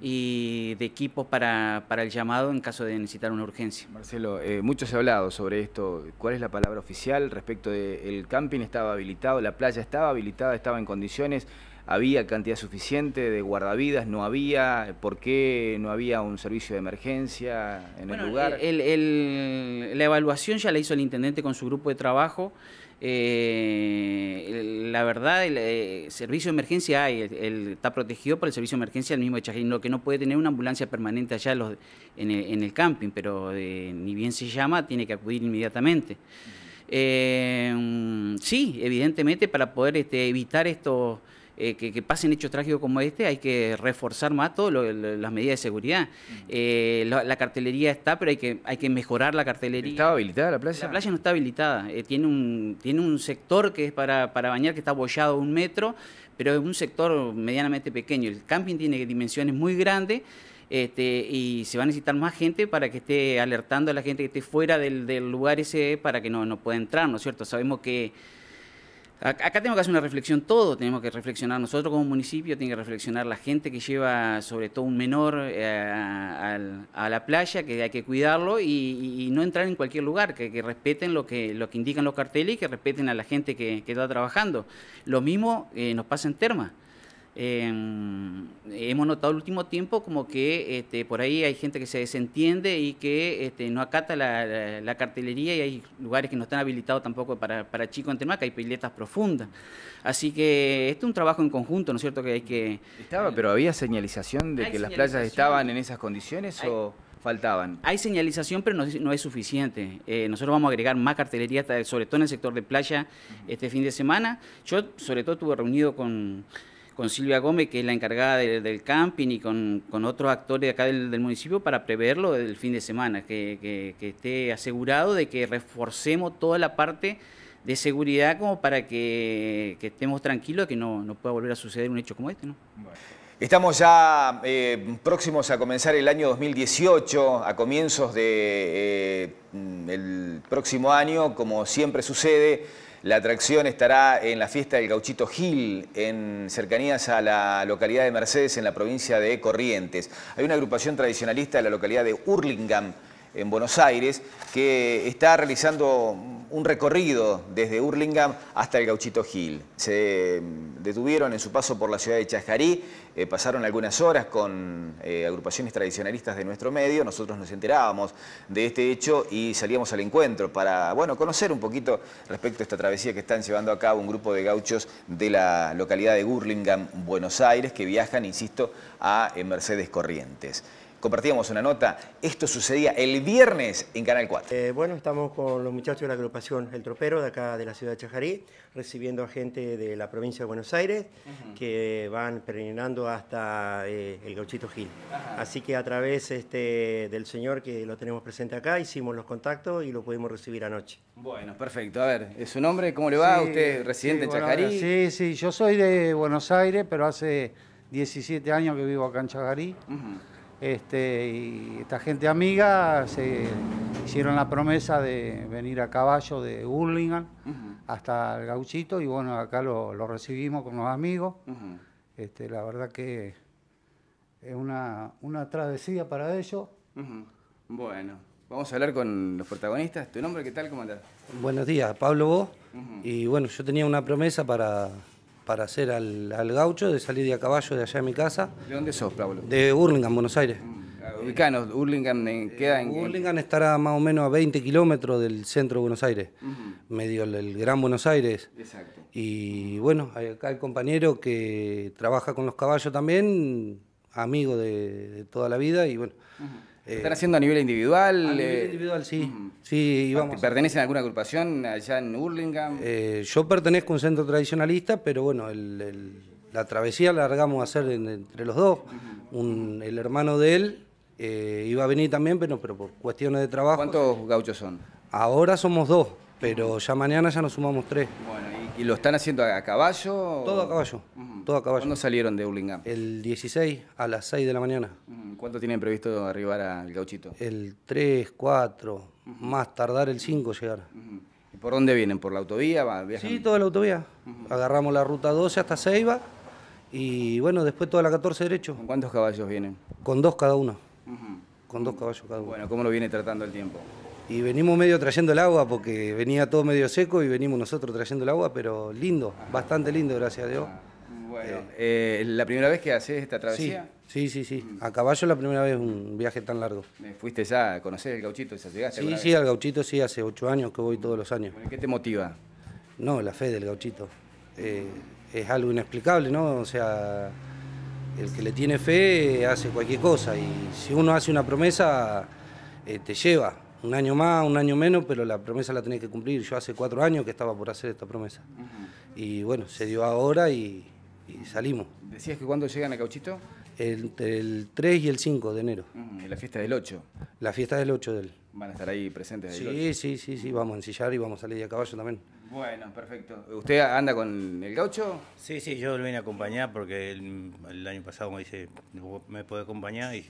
y de equipos para, el llamado en caso de necesitar una urgencia. Marcelo, eh, mucho se ha hablado sobre esto. ¿Cuál es la palabra oficial respecto del camping? ¿Estaba habilitado? ¿La playa estaba habilitada? ¿Estaba en condiciones? ¿Había cantidad suficiente de guardavidas? ¿No había? ¿Por qué no había un servicio de emergencia en el lugar? la evaluación ya la hizo el intendente con su grupo de trabajo. Eh, la verdad, el, eh, servicio de emergencia hay, está protegido por el servicio de emergencia el mismo de lo que no puede tener una ambulancia permanente allá en, el, camping, pero eh, ni bien se llama, tiene que acudir inmediatamente. Mm, sí, evidentemente para poder este, evitar estos eh, que, pasen hechos trágicos como este, hay que reforzar más todas las medidas de seguridad. Eh, la, cartelería está, pero hay que, hay que mejorar la cartelería. ¿Está habilitada la playa? La playa no está habilitada. Eh, tiene, un, tiene un sector que es para, para bañar, que está bollado un metro, pero es un sector medianamente pequeño. El camping tiene dimensiones muy grandes. Este, y se va a necesitar más gente para que esté alertando a la gente que esté fuera del, lugar ese para que no, no pueda entrar, ¿no es cierto? Sabemos que Acá tenemos que hacer una reflexión todo, tenemos que reflexionar nosotros como municipio, tiene que reflexionar la gente que lleva sobre todo un menor eh, a, la playa, que hay que cuidarlo y, no entrar en cualquier lugar, que, respeten lo que, lo que indican los carteles y que respeten a la gente que, está trabajando. Lo mismo eh, nos pasa en Termas hemos notado el último tiempo como que este, por ahí hay gente que se desentiende y que este, no acata la, cartelería y hay lugares que no están habilitados tampoco para, para chicos en que hay piletas profundas. Así que este es un trabajo en conjunto, ¿no es cierto? Que hay que... Estaba, pero ¿había señalización de que las playas estaban en esas condiciones o...? faltaban. Hay señalización, pero no, es suficiente. Eh, nosotros vamos a agregar más cartelería, sobre todo en el sector de playa, este fin de semana. Yo, sobre todo, estuve reunido con, con Silvia Gómez, que es la encargada del camping, y con, otros actores acá del, municipio para preverlo el fin de semana, que, esté asegurado de que reforcemos toda la parte de seguridad como para que, estemos tranquilos, que no, pueda volver a suceder un hecho como este. ¿no? Estamos ya eh, próximos a comenzar el año 2018, a comienzos del eh, próximo año, como siempre sucede. La atracción estará en la fiesta del Gauchito Gil, en cercanías a la localidad de Mercedes, en la provincia de Corrientes. Hay una agrupación tradicionalista de la localidad de Hurlingham, en Buenos Aires, que está realizando un recorrido desde Hurlingham hasta el Gauchito Gil. Se detuvieron en su paso por la ciudad de Chajarí, eh, pasaron algunas horas con eh, agrupaciones tradicionalistas de nuestro medio, nosotros nos enterábamos de este hecho y salíamos al encuentro para bueno, conocer un poquito respecto a esta travesía que están llevando a cabo un grupo de gauchos de la localidad de Hurlingham, Buenos Aires, que viajan, insisto, a Mercedes Corrientes compartíamos una nota, esto sucedía el viernes en Canal 4. Eh, bueno, estamos con los muchachos de la agrupación El Tropero, de acá de la ciudad de Chajarí, recibiendo a gente de la provincia de Buenos Aires, que van peregrinando hasta eh, el Gauchito Gil. Así que a través este, del señor que lo tenemos presente acá, hicimos los contactos y lo pudimos recibir anoche. Bueno, perfecto. A ver, ¿es ¿su nombre? ¿Cómo le va? a ¿Usted residente en Chajarí? sí, sí, yo soy de Buenos Aires, pero hace... 17 años que vivo acá en Chajarí. Este, y esta gente amiga se hicieron la promesa de venir a caballo de Hurlingham hasta el gauchito y bueno, acá lo, recibimos con los amigos. este, la verdad que es una, travesía para ellos. Bueno, vamos a hablar con los protagonistas. ¿Tu nombre qué tal? ¿Cómo andás? Buenos días, Pablo Vos. Y bueno, yo tenía una promesa para para hacer al, al, gaucho, de salir de a caballo de allá de mi casa. ¿De dónde sos, Pablo? De Burlingame, Buenos Aires. Mm, ubicanos, Hurlingham queda en... Hurlingham estará más o menos a 20 kilómetros del centro de Buenos Aires, medio el, Gran Buenos Aires. Exacto. Y bueno, acá el compañero que trabaja con los caballos también, amigo de, toda la vida, y bueno, eh, ¿Están haciendo a nivel individual? A nivel eh, individual, sí. ¿Pertenecen a alguna agrupación allá en Hurlingham? Eh, yo pertenezco a un centro tradicionalista, pero bueno, la travesía la largamos a hacer entre los dos. el hermano de él iba a venir también, pero, por cuestiones de trabajo. ¿Cuántos gauchos son? Ahora somos dos, pero ya mañana ya nos sumamos tres. Bueno, ¿y, lo están haciendo a caballo? Todo a caballo. ¿Cuándo salieron de Hurlingham? El 16 a las 6 de la mañana. ¿Cuánto tienen previsto arribar al gauchito? El 3, 4, más tardar el 5 llegar. ¿Y por dónde vienen? ¿Por la autovía? sí, toda la autovía. Agarramos la ruta 12 hasta Ceiba y bueno, después toda la 14 derecho. ¿Con cuántos caballos vienen? Con dos cada uno. Con dos caballos cada uno. Bueno, ¿cómo lo viene tratando el tiempo? Y venimos medio trayendo el agua porque venía todo medio seco y venimos nosotros trayendo el agua, pero lindo, bastante lindo, gracias a Dios. Bueno, eh, eh, ¿La primera vez que haces esta travesía? Sí, sí, sí. Mm. A caballo la primera vez un viaje tan largo. ¿Fuiste ya a conocer el gauchito? ¿Ya llegaste sí, sí, al gauchito sí, hace ocho años que voy todos los años. ¿Qué te motiva? No, la fe del gauchito. Eh, es algo inexplicable, ¿no? O sea, el que le tiene fe hace cualquier cosa y si uno hace una promesa, te lleva un año más, un año menos, pero la promesa la tenés que cumplir. Yo hace cuatro años que estaba por hacer esta promesa. Y bueno, se dio ahora y, y salimos. ¿Decías que cuándo llegan a Cauchito? Entre el 3 y el 5 de enero. la fiesta del 8? La fiesta del 8 del. ¿Van a estar ahí presentes? sí, sí, sí, sí, vamos a ensillar y vamos a salir a caballo también. Bueno, perfecto. ¿Usted anda con el gaucho? Sí, sí, yo lo vine a acompañar porque el, año pasado me dice, ¿me puede acompañar? Y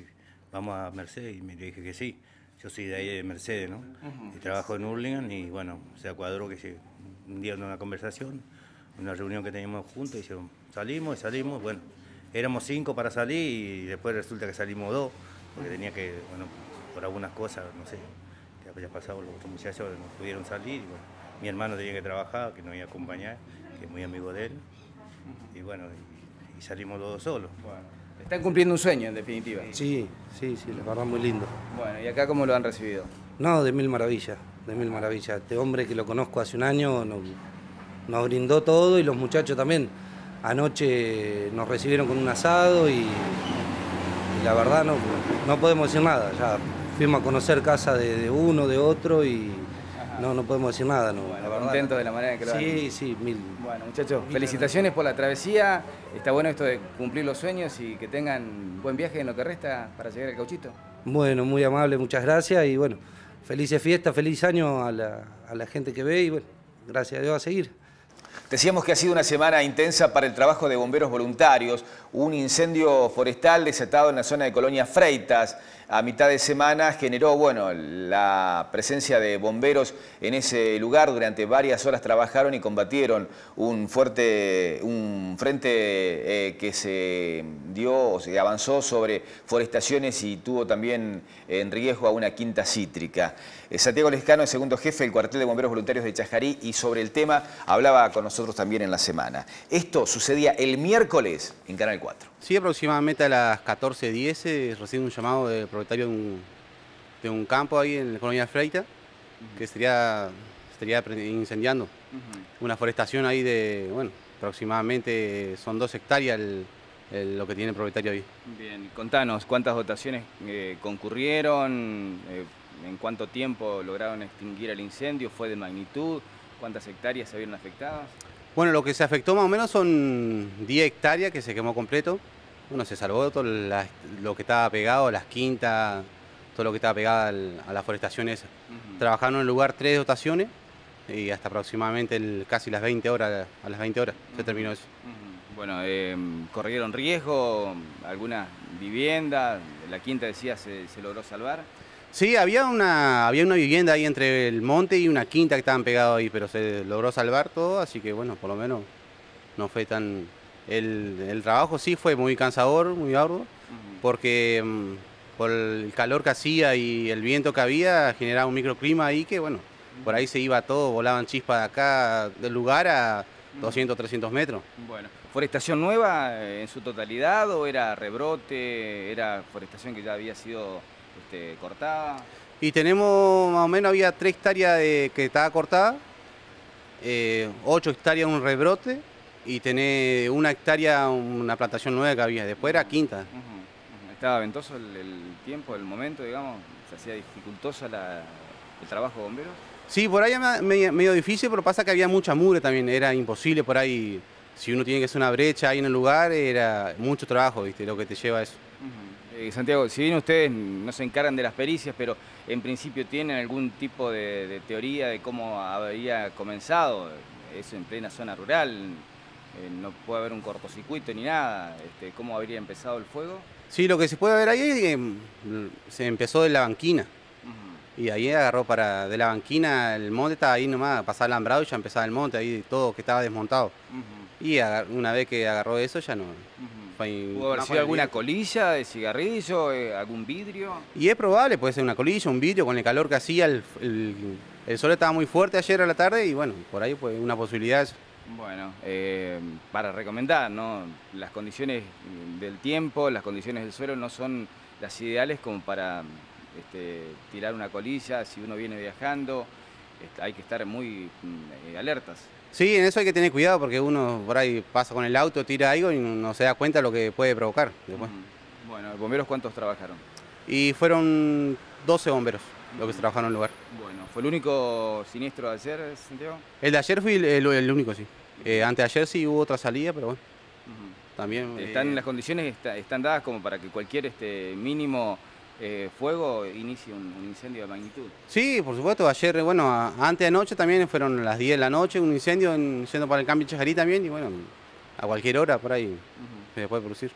vamos a Mercedes y me dije que sí. Yo soy de ahí de Mercedes, ¿no? Y trabajo en Hurlingham y bueno, se acuadró que un día una conversación una reunión que teníamos juntos, salimos y salimos, bueno, éramos cinco para salir y después resulta que salimos dos, porque tenía que, bueno, por algunas cosas, no sé, que había pasado, los otros muchachos no pudieron salir, mi hermano tenía que trabajar, que no iba a acompañar, que es muy amigo de él, y bueno, y, salimos todos solos. Están cumpliendo un sueño, en definitiva. Sí, sí, sí, la verdad muy lindo. Bueno, ¿y acá cómo lo han recibido? No, de mil maravillas, de mil maravillas. Este hombre que lo conozco hace un año, no, nos brindó todo y los muchachos también. Anoche nos recibieron con un asado y, la verdad no, no podemos decir nada. Ya fuimos a conocer casa de, uno, de otro y no, no podemos decir nada. No, de la manera en que lo Sí, sí, mil. Bueno, muchachos, felicitaciones por la travesía. Está bueno esto de cumplir los sueños y que tengan buen viaje en lo que resta para llegar al cauchito. Bueno, muy amable, muchas gracias y bueno, felices fiestas, feliz año a la, a la gente que ve y bueno, gracias a Dios a seguir. Decíamos que ha sido una semana intensa para el trabajo de bomberos voluntarios. un incendio forestal desatado en la zona de Colonia Freitas a mitad de semana generó bueno, la presencia de bomberos en ese lugar. Durante varias horas trabajaron y combatieron un fuerte, un frente eh, que se dio, o se avanzó sobre forestaciones y tuvo también en riesgo a una quinta cítrica. Eh, Santiago Lescano es segundo jefe del cuartel de bomberos voluntarios de Chajarí y sobre el tema hablaba con nosotros también en la semana. Esto sucedía el miércoles en Canal 4. Sí, aproximadamente a las 14.10 eh, recibí un llamado del propietario de un, campo ahí en la colonia Freita, que estaría incendiando. Una forestación ahí de, bueno, aproximadamente son dos hectáreas lo que tiene el propietario ahí. Bien, contanos, ¿cuántas dotaciones eh, concurrieron? Eh, ¿En cuánto tiempo lograron extinguir el incendio? ¿Fue de magnitud? ¿Cuántas hectáreas se vieron afectadas? Bueno, lo que se afectó más o menos son 10 hectáreas que se quemó completo. Bueno, se salvó todo lo que estaba pegado, las quintas, todo lo que estaba pegado a las forestaciones. esa. Trabajaron en el lugar tres dotaciones y hasta aproximadamente casi las 20 horas, a las 20 horas se terminó eso. Bueno, em, ¿corrieron riesgo alguna vivienda? La quinta decía, ¿se, logró salvar? Sí, había una, había una vivienda ahí entre el monte y una quinta que estaban pegados ahí, pero se logró salvar todo, así que bueno, por lo menos no fue tan, el, trabajo sí fue muy cansador, muy arduo, porque mm, por el calor que hacía y el viento que había generaba un microclima ahí que, bueno, por ahí se iba todo, volaban chispas de acá, del lugar a 200, 300 metros. Bueno, ¿forestación nueva eh, en su totalidad o era rebrote, era forestación que ya había sido este, cortada? Y tenemos, más o menos, había tres hectáreas que estaba cortada, eh, 8 hectáreas un rebrote, y tenés una hectárea, una plantación nueva que había, después era quinta. ¿Estaba ventoso el, tiempo, el momento, digamos? ¿Se hacía dificultosa el trabajo bomberos? Sí, por ahí medio, difícil, pero pasa que había mucha mugre también, era imposible por ahí. Si uno tiene que hacer una brecha ahí en el lugar, era mucho trabajo, ¿viste? Lo que te lleva a eso. Eh, Santiago, si bien ustedes no se encargan de las pericias, pero en principio tienen algún tipo de, teoría de cómo había comenzado, eso en plena zona rural, eh, no puede haber un cortocircuito ni nada. Este, ¿Cómo habría empezado el fuego? Sí, lo que se puede ver ahí es que mm, se empezó de la banquina. Y ahí agarró para de la banquina, el monte estaba ahí nomás, pasaba alambrado y ya empezaba el monte, ahí todo que estaba desmontado. Y una vez que agarró eso ya no... haber sido alguna colilla de cigarrillo, eh, algún vidrio? Y es probable, puede ser una colilla, un vidrio, con el calor que hacía, el, el, el sol estaba muy fuerte ayer a la tarde y bueno, por ahí fue una posibilidad bueno, eh, para recomendar, ¿no? Las condiciones mm, del tiempo, las condiciones del suelo no son las ideales como para este, tirar una colilla, si uno viene viajando, hay que estar muy mm, eh, alertas. Sí, en eso hay que tener cuidado porque uno por ahí pasa con el auto, tira algo y no se da cuenta lo que puede provocar Bueno, ¿bomberos cuántos trabajaron? Y fueron 12 bomberos lo que se trabajaron en el lugar. Bueno, ¿fue el único siniestro de ayer, Santiago? El de ayer fue el, único, sí. Eh, antes ayer sí hubo otra salida, pero bueno. También. ¿Están eh, las condiciones están dadas como para que cualquier este mínimo eh, fuego inicie un, incendio de magnitud? Sí, por supuesto. Ayer, bueno, antes de anoche también fueron las 10 de la noche un incendio yendo para el cambio Chajarí también y bueno, a cualquier hora por ahí se puede producir.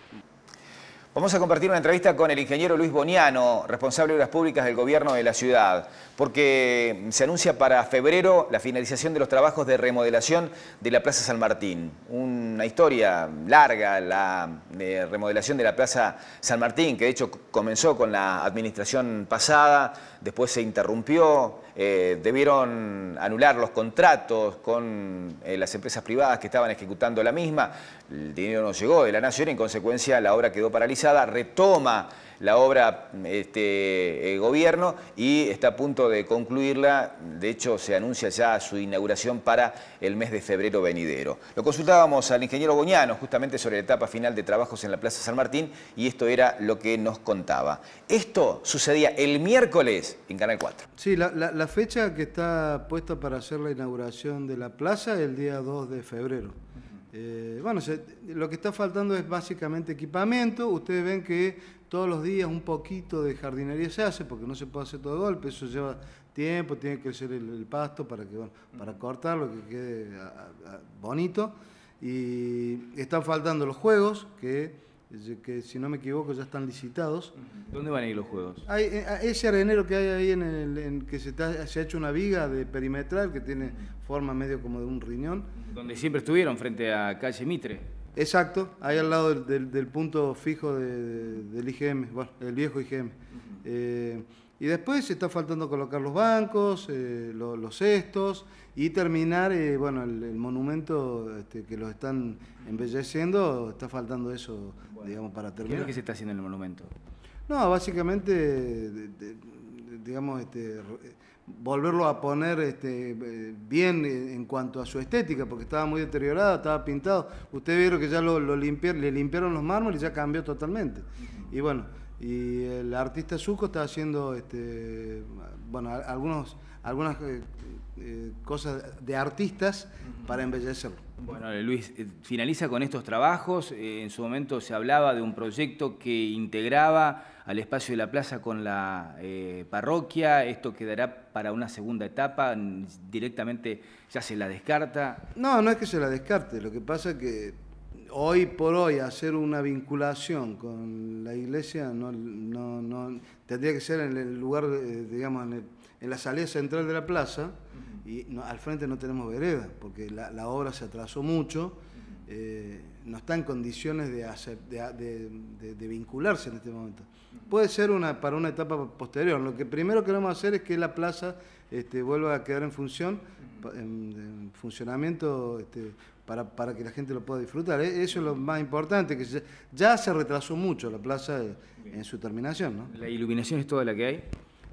Vamos a compartir una entrevista con el ingeniero Luis Boniano, responsable de Obras Públicas del Gobierno de la Ciudad, porque se anuncia para febrero la finalización de los trabajos de remodelación de la Plaza San Martín. Una historia larga, la eh, remodelación de la Plaza San Martín, que de hecho comenzó con la administración pasada, después se interrumpió, eh, debieron anular los contratos con eh, las empresas privadas que estaban ejecutando la misma. El dinero no llegó de la Nación y en consecuencia la obra quedó paralizada. Retoma la obra este, eh, Gobierno y está a punto de concluirla. De hecho, se anuncia ya su inauguración para el mes de febrero venidero. Lo consultábamos al ingeniero Goñano justamente sobre la etapa final de trabajos en la Plaza San Martín y esto era lo que nos contaba. Esto sucedía el miércoles en Canal 4. Sí, la, la fecha que está puesta para hacer la inauguración de la plaza es el día 2 de febrero. Eh, bueno, lo que está faltando es básicamente equipamiento. Ustedes ven que todos los días un poquito de jardinería se hace, porque no se puede hacer todo de golpe, eso lleva tiempo, tiene que ser el, pasto para, que, bueno, para cortarlo, que quede bonito. Y están faltando los juegos, que que si no me equivoco ya están licitados. ¿Dónde van a ir los juegos? Hay, eh, ah, ese arenero que hay ahí en el que se, se, ha hecho una viga de perimetral que tiene forma medio como de un riñón. Donde siempre estuvieron frente a calle Mitre. Exacto, ahí al lado del, punto fijo del IGM, bueno, el viejo IGM. Y después está faltando colocar los bancos, eh, los cestos y terminar, eh, bueno, el, monumento este, que lo están embelleciendo, está faltando eso, digamos, para terminar. ¿Qué es lo que se está haciendo en el monumento? No, básicamente, digamos, este, volverlo a poner este, eh, bien en cuanto a su estética, porque estaba muy deteriorado, estaba pintado. Usted vieron que ya lo, le limpiaron los mármoles y ya cambió totalmente. Y bueno y el artista Suco está haciendo, este, bueno, algunos, algunas eh, eh, cosas de artistas para embellecerlo. Bueno, Luis, eh, finaliza con estos trabajos. en su momento se hablaba de un proyecto que integraba al espacio de la plaza con la parroquia. Esto quedará para una segunda etapa. Directamente ya se la descarta. No, no es que se la descarte. Lo que pasa es que hoy por hoy hacer una vinculación con la iglesia tendría que ser en el lugar, eh, digamos, en, la salida central de la plaza y al frente no tenemos vereda porque la, obra se atrasó mucho, eh, no está en condiciones de, vincularse en este momento. Puede ser para una etapa posterior. Lo que primero queremos hacer es que la plaza este, vuelva a quedar en función, funcionamiento. Este, para, que la gente lo pueda disfrutar. ¿eh? Eso es lo más importante, que ya, se retrasó mucho la plaza en su terminación. ¿no? ¿La iluminación es toda la que hay?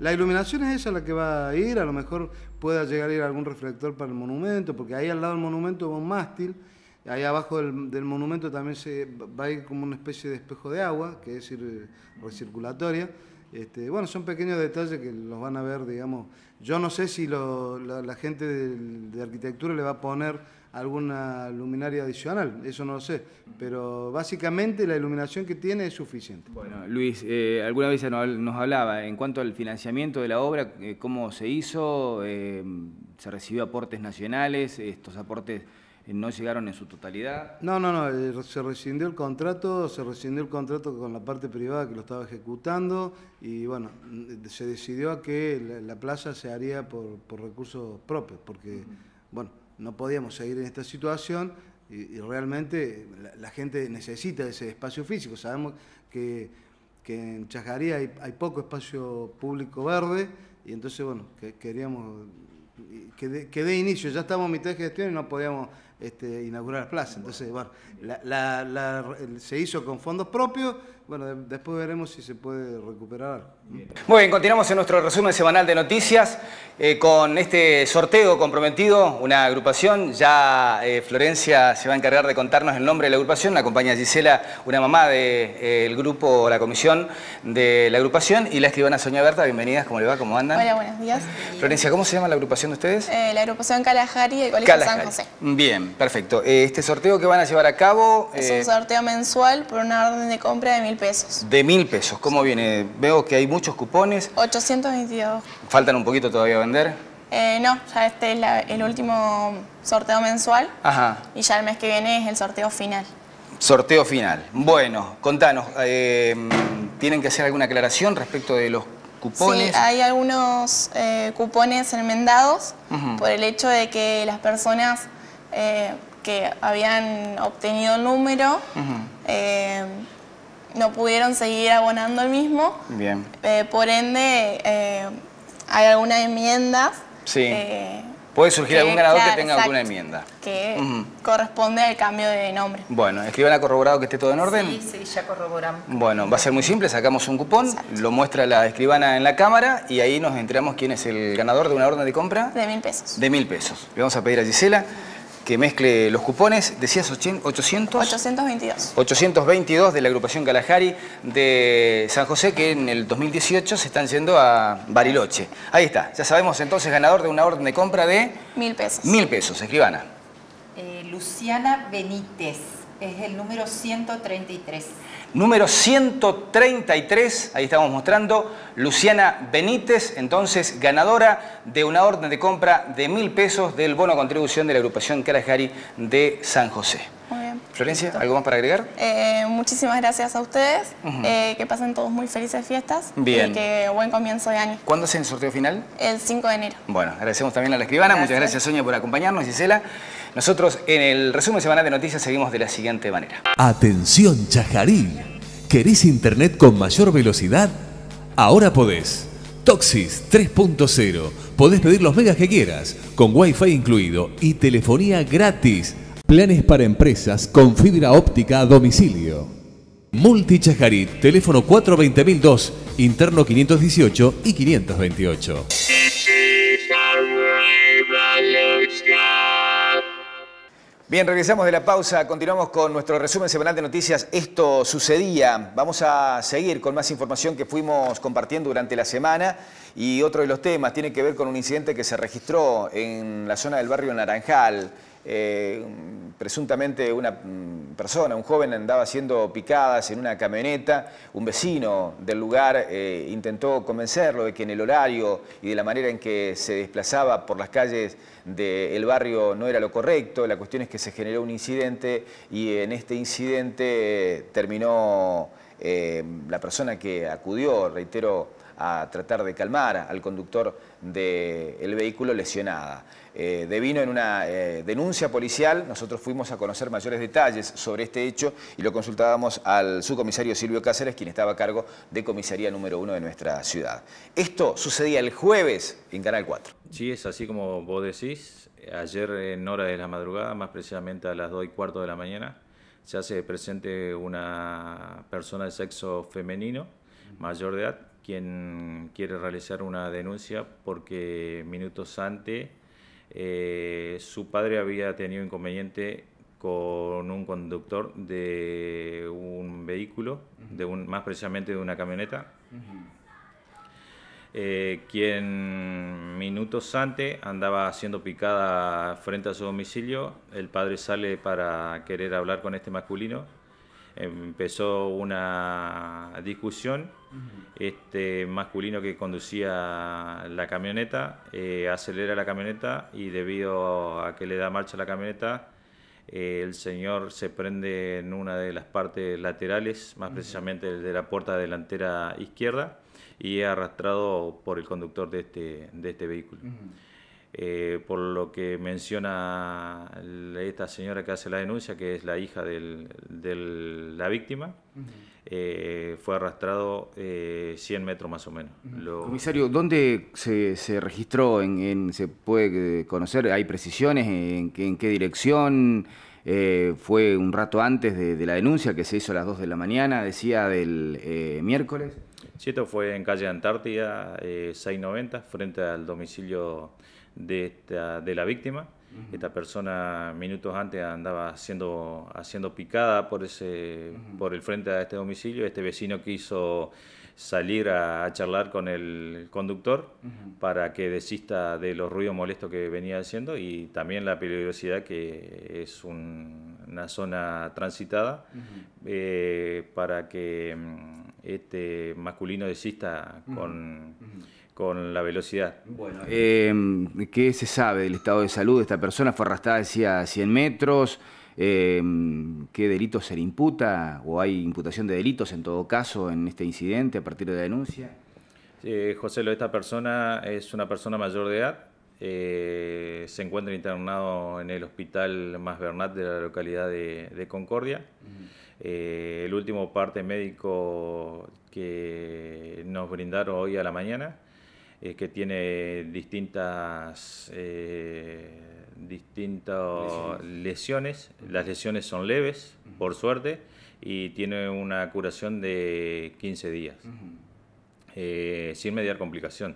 La iluminación es esa la que va a ir, a lo mejor pueda llegar a ir algún reflector para el monumento, porque ahí al lado del monumento va un mástil, ahí abajo del, monumento también se va a ir como una especie de espejo de agua, que es eh, recirculatoria. Este, bueno, son pequeños detalles que los van a ver, digamos. Yo no sé si la, gente de arquitectura le va a poner alguna luminaria adicional, eso no lo sé, pero básicamente la iluminación que tiene es suficiente. Bueno, Luis, eh, alguna vez nos hablaba eh, en cuanto al financiamiento de la obra, eh, cómo se hizo, se recibió aportes nacionales, estos aportes no llegaron en su totalidad. No, no, no, se rescindió el contrato, se rescindió el contrato con la parte privada que lo estaba ejecutando y bueno, se decidió a que la, plaza se haría por, recursos propios, porque, bueno, no podíamos seguir en esta situación y, realmente la, gente necesita ese espacio físico. Sabemos que, en Chajaría hay, poco espacio público verde y entonces, bueno, que, queríamos que dé inicio, ya estamos en mitad de gestión y no podíamos inaugurar este, inaugurar plaza. Entonces, bueno, se hizo con fondos propios bueno, después veremos si se puede recuperar. Muy bien, continuamos en nuestro resumen semanal de noticias eh, con este sorteo comprometido, una agrupación. Ya eh, Florencia se va a encargar de contarnos el nombre de la agrupación. La acompaña Gisela, una mamá del de, eh, grupo, la comisión de la agrupación. Y la escribana Soña Berta, bienvenidas, ¿cómo le va? ¿Cómo andan? Hola, buenos días. Florencia, ¿cómo se llama la agrupación de ustedes? la agrupación y el Colegio San José. Bien, perfecto. este sorteo que van a llevar a cabo... Es un sorteo mensual por una orden de compra de mil pesos. De mil pesos, ¿cómo viene? Veo que hay muchos cupones. 822. ¿Faltan un poquito todavía a vender? Eh, no, ya este es el último sorteo mensual. Ajá. Y ya el mes que viene es el sorteo final. Sorteo final. Bueno, contanos, eh, ¿tienen que hacer alguna aclaración respecto de los cupones? Sí, hay algunos eh, cupones enmendados por el hecho de que las personas que habían obtenido el número no pudieron seguir abonando el mismo. Bien. Eh, por ende, eh, hay alguna enmienda. Sí. Eh, Puede surgir algún ganador que tenga alguna enmienda. Que corresponde al cambio de nombre. Bueno, escribana corroborado que esté todo en orden. Sí, sí, ya corroboramos. Bueno, va a ser muy simple, sacamos un cupón, lo muestra la escribana en la cámara y ahí nos enteramos quién es el ganador de una orden de compra. De mil pesos. De mil pesos. Le vamos a pedir a Gisela que mezcle los cupones. Decías 800... 822. 822 de la agrupación Galajari de San José, que en el 2018 se están yendo a Bariloche. Ahí está. Ya sabemos entonces, ganador de una orden de compra de... Mil pesos. Mil pesos, escribana. Eh, Luciana Benítez. Es el número 133. Número 133, ahí estamos mostrando, Luciana Benítez, entonces ganadora de una orden de compra de mil pesos del bono a contribución de la agrupación Carajari de San José. Muy bien. Florencia, ¿algo más para agregar? Eh, muchísimas gracias a ustedes, eh, que pasen todos muy felices fiestas bien. y que buen comienzo de año. ¿Cuándo es el sorteo final? El 5 de enero. Bueno, agradecemos también a la escribana, muchas gracias Sonia por acompañarnos, Gisela. Nosotros en el resumen semanal de noticias seguimos de la siguiente manera. Atención Chajarí, ¿querés internet con mayor velocidad? Ahora podés. Toxis 3.0. Podés pedir los megas que quieras, con Wi-Fi incluido y telefonía gratis. Planes para empresas con fibra óptica a domicilio. Multichajarí, teléfono 420002, interno 518 y 528. Bien, regresamos de la pausa, continuamos con nuestro resumen semanal de noticias. Esto sucedía. Vamos a seguir con más información que fuimos compartiendo durante la semana y otro de los temas tiene que ver con un incidente que se registró en la zona del barrio Naranjal. Eh, presuntamente una mm, persona, un joven andaba siendo picadas en una camioneta, un vecino del lugar eh, intentó convencerlo de que en el horario y de la manera en que se desplazaba por las calles del barrio no era lo correcto, la cuestión es que se generó un incidente y en este incidente eh, terminó la persona que acudió, reitero, a tratar de calmar al conductor del vehículo lesionada. Eh, ...de vino en una eh, denuncia policial. Nosotros fuimos a conocer mayores detalles sobre este hecho y lo consultábamos al subcomisario Silvio Cáceres, quien estaba a cargo de comisaría número uno de nuestra ciudad. Esto sucedía el jueves en Canal 4. Sí, es así como vos decís. Ayer en hora de la madrugada, más precisamente a las 2 y cuarto de la mañana, se hace presente una persona de sexo femenino, mayor de edad, quien quiere realizar una denuncia porque minutos antes eh, su padre había tenido inconveniente con un conductor de un vehículo, de más precisamente de una camioneta, eh, quien minutos antes andaba siendo picada frente a su domicilio. El padre sale para querer hablar con este masculino empezó una discusión. Este masculino que conducía la camioneta eh, acelera la camioneta y debido a que le da marcha la camioneta, eh, el señor se prende en una de las partes laterales, más precisamente de la puerta delantera izquierda, y es arrastrado por el conductor de este, de este vehículo. Eh, por lo que menciona esta señora que hace la denuncia, que es la hija de la víctima, eh, fue arrastrado 100 eh, metros más o menos. Comisario, ¿dónde se, registró? ¿Se puede conocer? ¿Hay precisiones? ¿En, en qué dirección? ¿Fue un rato antes de, de, la denuncia que se hizo a las 2 de la mañana, decía, del miércoles? Sí, esto fue en calle Antártida 690, frente al domicilio de, esta, de la víctima. Esta persona minutos antes andaba siendo, haciendo picada por, ese, por el frente a este domicilio. Este vecino quiso salir a, charlar con el conductor para que desista de los ruidos molestos que venía haciendo y también la periodicidad que es una zona transitada eh, para que mm, este masculino desista con con la velocidad. Bueno, eh, ¿qué se sabe del estado de salud de esta persona? ¿Fue arrastrada hacia 100 metros? Eh, ¿Qué delitos se le imputa? ¿O hay imputación de delitos en todo caso en este incidente a partir de la denuncia? José, lo esta persona es una persona mayor de edad. Eh, se encuentra internado en el hospital Más Bernat de la localidad de, Concordia. el último parte médico que nos brindaron hoy a la mañana eh, que tiene distintas eh, distintas lesiones. Las lesiones son leves, por suerte, y tiene una curación de 15 días, eh, sin mediar complicación.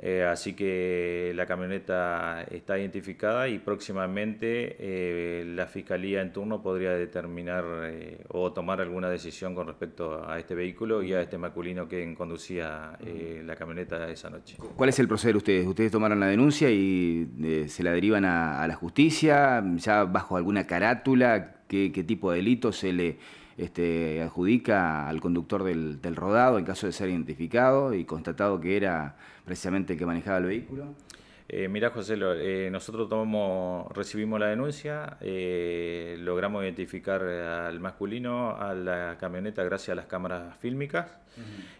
Eh, así que la camioneta está identificada y próximamente eh, la fiscalía en turno podría determinar eh, o tomar alguna decisión con respecto a este vehículo y a este masculino que conducía la camioneta esa noche. ¿Cuál es el proceder ustedes? ¿Ustedes tomaron la denuncia y se la derivan a, la justicia? ¿Ya bajo alguna carátula? ¿Qué, qué tipo de delito se le este, adjudica al conductor del, rodado en caso de ser identificado y constatado que era precisamente el que manejaba el vehículo? Eh, mirá, José, eh, nosotros recibimos la denuncia, eh, logramos identificar al masculino, a la camioneta gracias a las cámaras fílmicas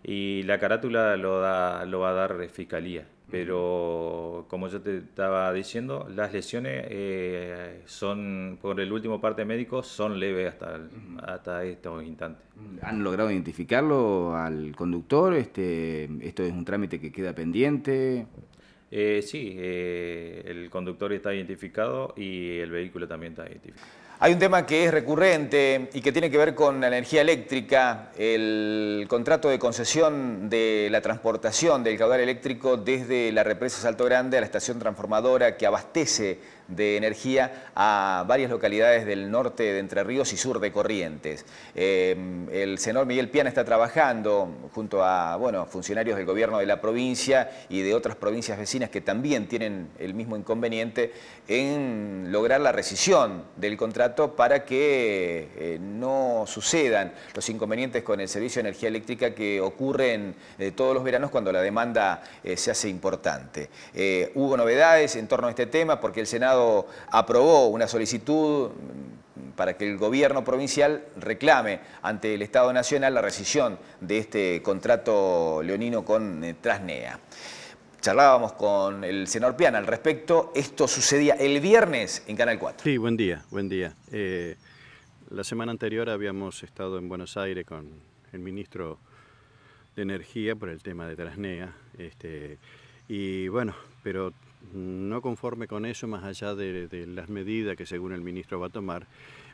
y la carátula lo, da, lo va a dar eh, Fiscalía. Pero como yo te estaba diciendo, las lesiones eh, son, por el último parte médico, son leves hasta, hasta estos instantes. ¿Han logrado identificarlo al conductor? Este, ¿Esto es un trámite que queda pendiente? Eh, sí, eh, el conductor está identificado y el vehículo también está identificado. Hay un tema que es recurrente y que tiene que ver con la energía eléctrica, el contrato de concesión de la transportación del caudal eléctrico desde la represa Salto Grande a la estación transformadora que abastece de energía a varias localidades del norte de Entre Ríos y sur de Corrientes. Eh, el senador Miguel Piana está trabajando junto a bueno, funcionarios del gobierno de la provincia y de otras provincias vecinas que también tienen el mismo inconveniente en lograr la rescisión del contrato para que eh, no sucedan los inconvenientes con el servicio de energía eléctrica que ocurren eh, todos los veranos cuando la demanda se hace importante. hubo novedades en torno a este tema porque el Senado aprobó una solicitud mm, para que el gobierno provincial reclame ante el Estado Nacional la rescisión de este contrato leonino con eh, Trasnea. Charlábamos con el senor Piana al respecto. Esto sucedía el viernes en Canal 4. Sí, buen día, buen día. Eh, la semana anterior habíamos estado en Buenos Aires con el ministro de Energía por el tema de Trasnea. Este, y bueno, pero no conforme con eso, más allá de, las medidas que según el ministro va a tomar,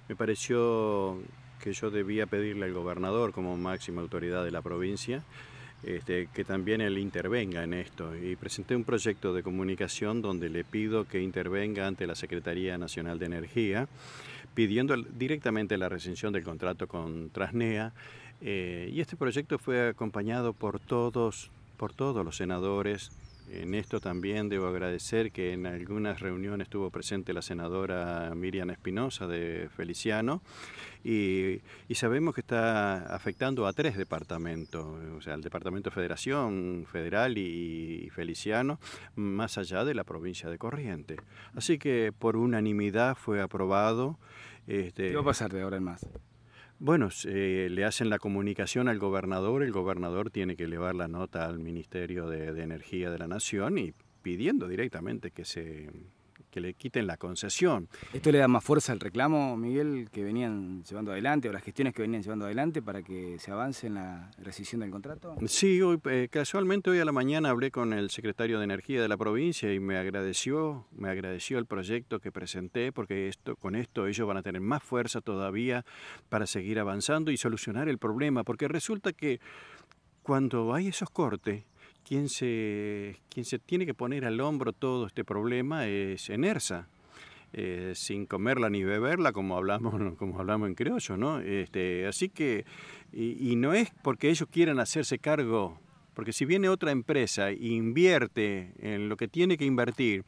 me pareció que yo debía pedirle al gobernador como máxima autoridad de la provincia este, que también él intervenga en esto. Y presenté un proyecto de comunicación donde le pido que intervenga ante la Secretaría Nacional de Energía, pidiendo directamente la rescisión del contrato con Trasnea. Eh, y este proyecto fue acompañado por todos, por todos los senadores en esto también debo agradecer que en algunas reuniones estuvo presente la senadora Miriam Espinosa de Feliciano y, sabemos que está afectando a tres departamentos, o sea, el Departamento de Federación Federal y, Feliciano, más allá de la provincia de Corrientes. Así que por unanimidad fue aprobado. Este, ¿Qué va a pasar de ahora en más? Bueno, le hacen la comunicación al gobernador, el gobernador tiene que elevar la nota al Ministerio de Energía de la Nación y pidiendo directamente que se, que le quiten la concesión. ¿Esto le da más fuerza al reclamo, Miguel, que venían llevando adelante o las gestiones que venían llevando adelante para que se avance en la rescisión del contrato? Sí, hoy, eh, casualmente hoy a la mañana hablé con el secretario de Energía de la provincia y me agradeció, me agradeció el proyecto que presenté porque esto, con esto ellos van a tener más fuerza todavía para seguir avanzando y solucionar el problema, porque resulta que cuando hay esos cortes, quien se, quien se tiene que poner al hombro todo este problema es Enersa, eh, sin comerla ni beberla, como hablamos, como hablamos en criollo, ¿no? Este, así que, y, y, no es porque ellos quieran hacerse cargo, porque si viene otra empresa e invierte en lo que tiene que invertir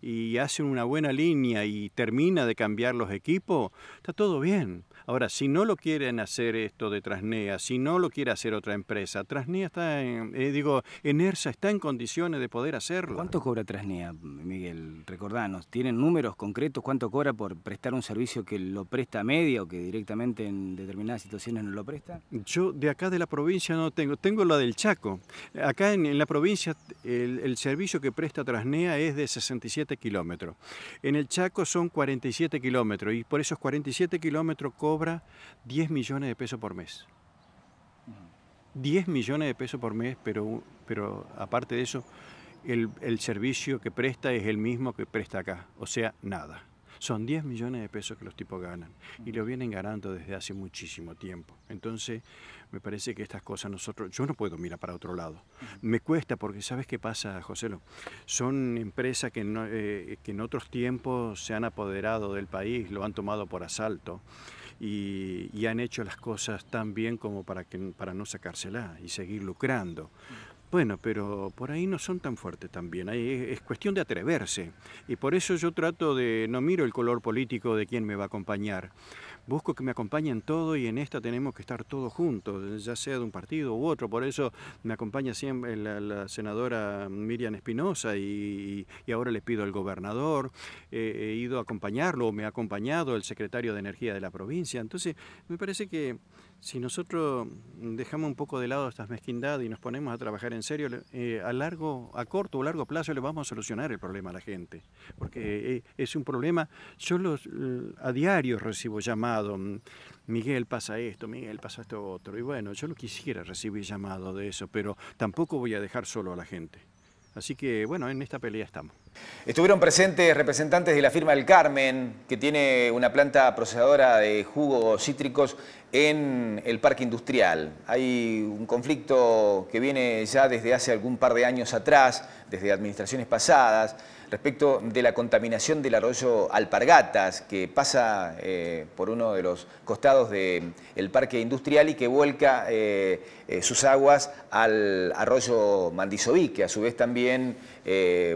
y hacen una buena línea y termina de cambiar los equipos, está todo bien. Ahora, si no lo quieren hacer esto de Trasnea, si no lo quiere hacer otra empresa, Trasnea está en, eh, digo, Enersa está en condiciones de poder hacerlo. ¿Cuánto cobra Trasnea, Miguel? Recordanos, ¿tienen números concretos cuánto cobra por prestar un servicio que lo presta a media o que directamente en determinadas situaciones no lo presta? Yo de acá de la provincia no tengo, tengo la del Chaco. Acá en, la provincia el, servicio que presta Trasnea es de 67 kilómetro En el Chaco son 47 kilómetros y por esos 47 kilómetros cobra 10 millones de pesos por mes. 10 millones de pesos por mes, pero, pero aparte de eso, el, el, servicio que presta es el mismo que presta acá, o sea, nada. Son 10 millones de pesos que los tipos ganan y lo vienen ganando desde hace muchísimo tiempo. Entonces, me parece que estas cosas nosotros, yo no puedo mirar para otro lado. Me cuesta porque sabes qué pasa, José. Son empresas que, no, eh, que en otros tiempos se han apoderado del país, lo han tomado por asalto. Y, y, han hecho las cosas tan bien como para, que, para no sacársela y seguir lucrando. Bueno, pero por ahí no son tan fuertes también, es cuestión de atreverse. Y por eso yo trato de, no miro el color político de quién me va a acompañar, busco que me acompañen todo y en esta tenemos que estar todos juntos, ya sea de un partido u otro. Por eso me acompaña siempre la, senadora Miriam Espinosa y, ahora le pido al gobernador, eh, he ido a acompañarlo, me ha acompañado el secretario de Energía de la provincia. Entonces, me parece que... Si nosotros dejamos un poco de lado estas mezquindades y nos ponemos a trabajar en serio, eh, a largo, a corto o largo plazo le vamos a solucionar el problema a la gente, porque eh, es un problema. Yo a diario recibo llamado. Mm, Miguel pasa esto, Miguel pasa esto otro, y bueno, yo no quisiera recibir llamado de eso, pero tampoco voy a dejar solo a la gente. Así que bueno, en esta pelea estamos. Estuvieron presentes representantes de la firma El Carmen, que tiene una planta procesadora de jugos cítricos en el parque industrial. Hay un conflicto que viene ya desde hace algún par de años atrás, desde administraciones pasadas, respecto de la contaminación del arroyo Alpargatas, que pasa eh, por uno de los costados del parque industrial y que vuelca eh, eh, sus aguas al arroyo Mandisoví, que a su vez también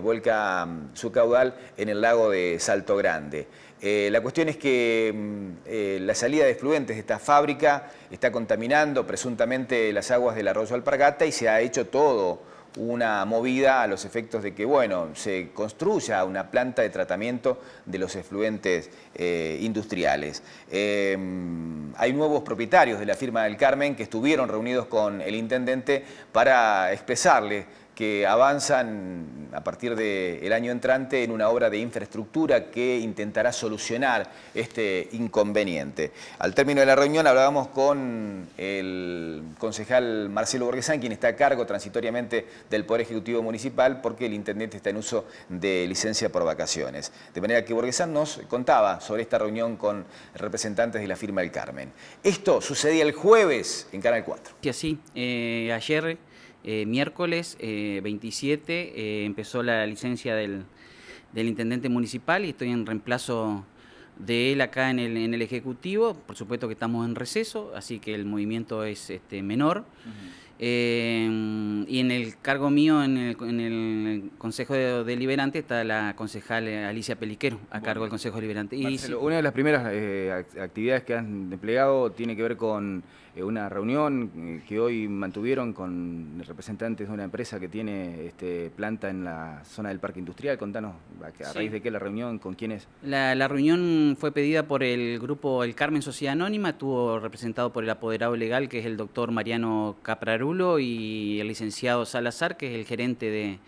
vuelca mm, su caudal en el lago de Salto Grande. la cuestión es que mm, la salida de fluentes de esta fábrica está contaminando presuntamente las aguas del arroyo Alpargata y se ha hecho todo una movida a los efectos de que, bueno, se construya una planta de tratamiento de los efluentes eh, industriales. Em, hay nuevos propietarios de la firma del Carmen que estuvieron reunidos con el intendente para expresarle que avanzan a partir del año entrante en una obra de infraestructura que intentará solucionar este inconveniente. Al término de la reunión hablábamos con el concejal Marcelo Borgesán, quien está a cargo transitoriamente del Poder Ejecutivo Municipal porque el intendente está en uso de licencia por vacaciones. De manera que Borgesán nos contaba sobre esta reunión con representantes de la firma del Carmen. Esto sucedía el jueves en Canal 4. así eh, ayer eh, miércoles 27 eh, eh, empezó la licencia del, del, intendente municipal y estoy en reemplazo de él acá en el, en el, Ejecutivo. Por supuesto que estamos en receso, así que el movimiento es este, menor. y en el cargo mío, en el, en el Consejo Deliberante, está la concejal Alicia Peliquero, a cargo del Consejo Deliberante. Y, una de las primeras actividades que han empleado tiene que ver con eh, una reunión eh, que hoy mantuvieron con representantes de una empresa que tiene este, planta en la zona del parque industrial. Contanos, ¿a, raíz de qué la reunión? ¿Con quiénes? La, la reunión fue pedida por el grupo El Carmen Sociedad Anónima, estuvo representado por el apoderado legal, que es el doctor Mariano Caprarulo, y el licenciado Salazar, que es el gerente de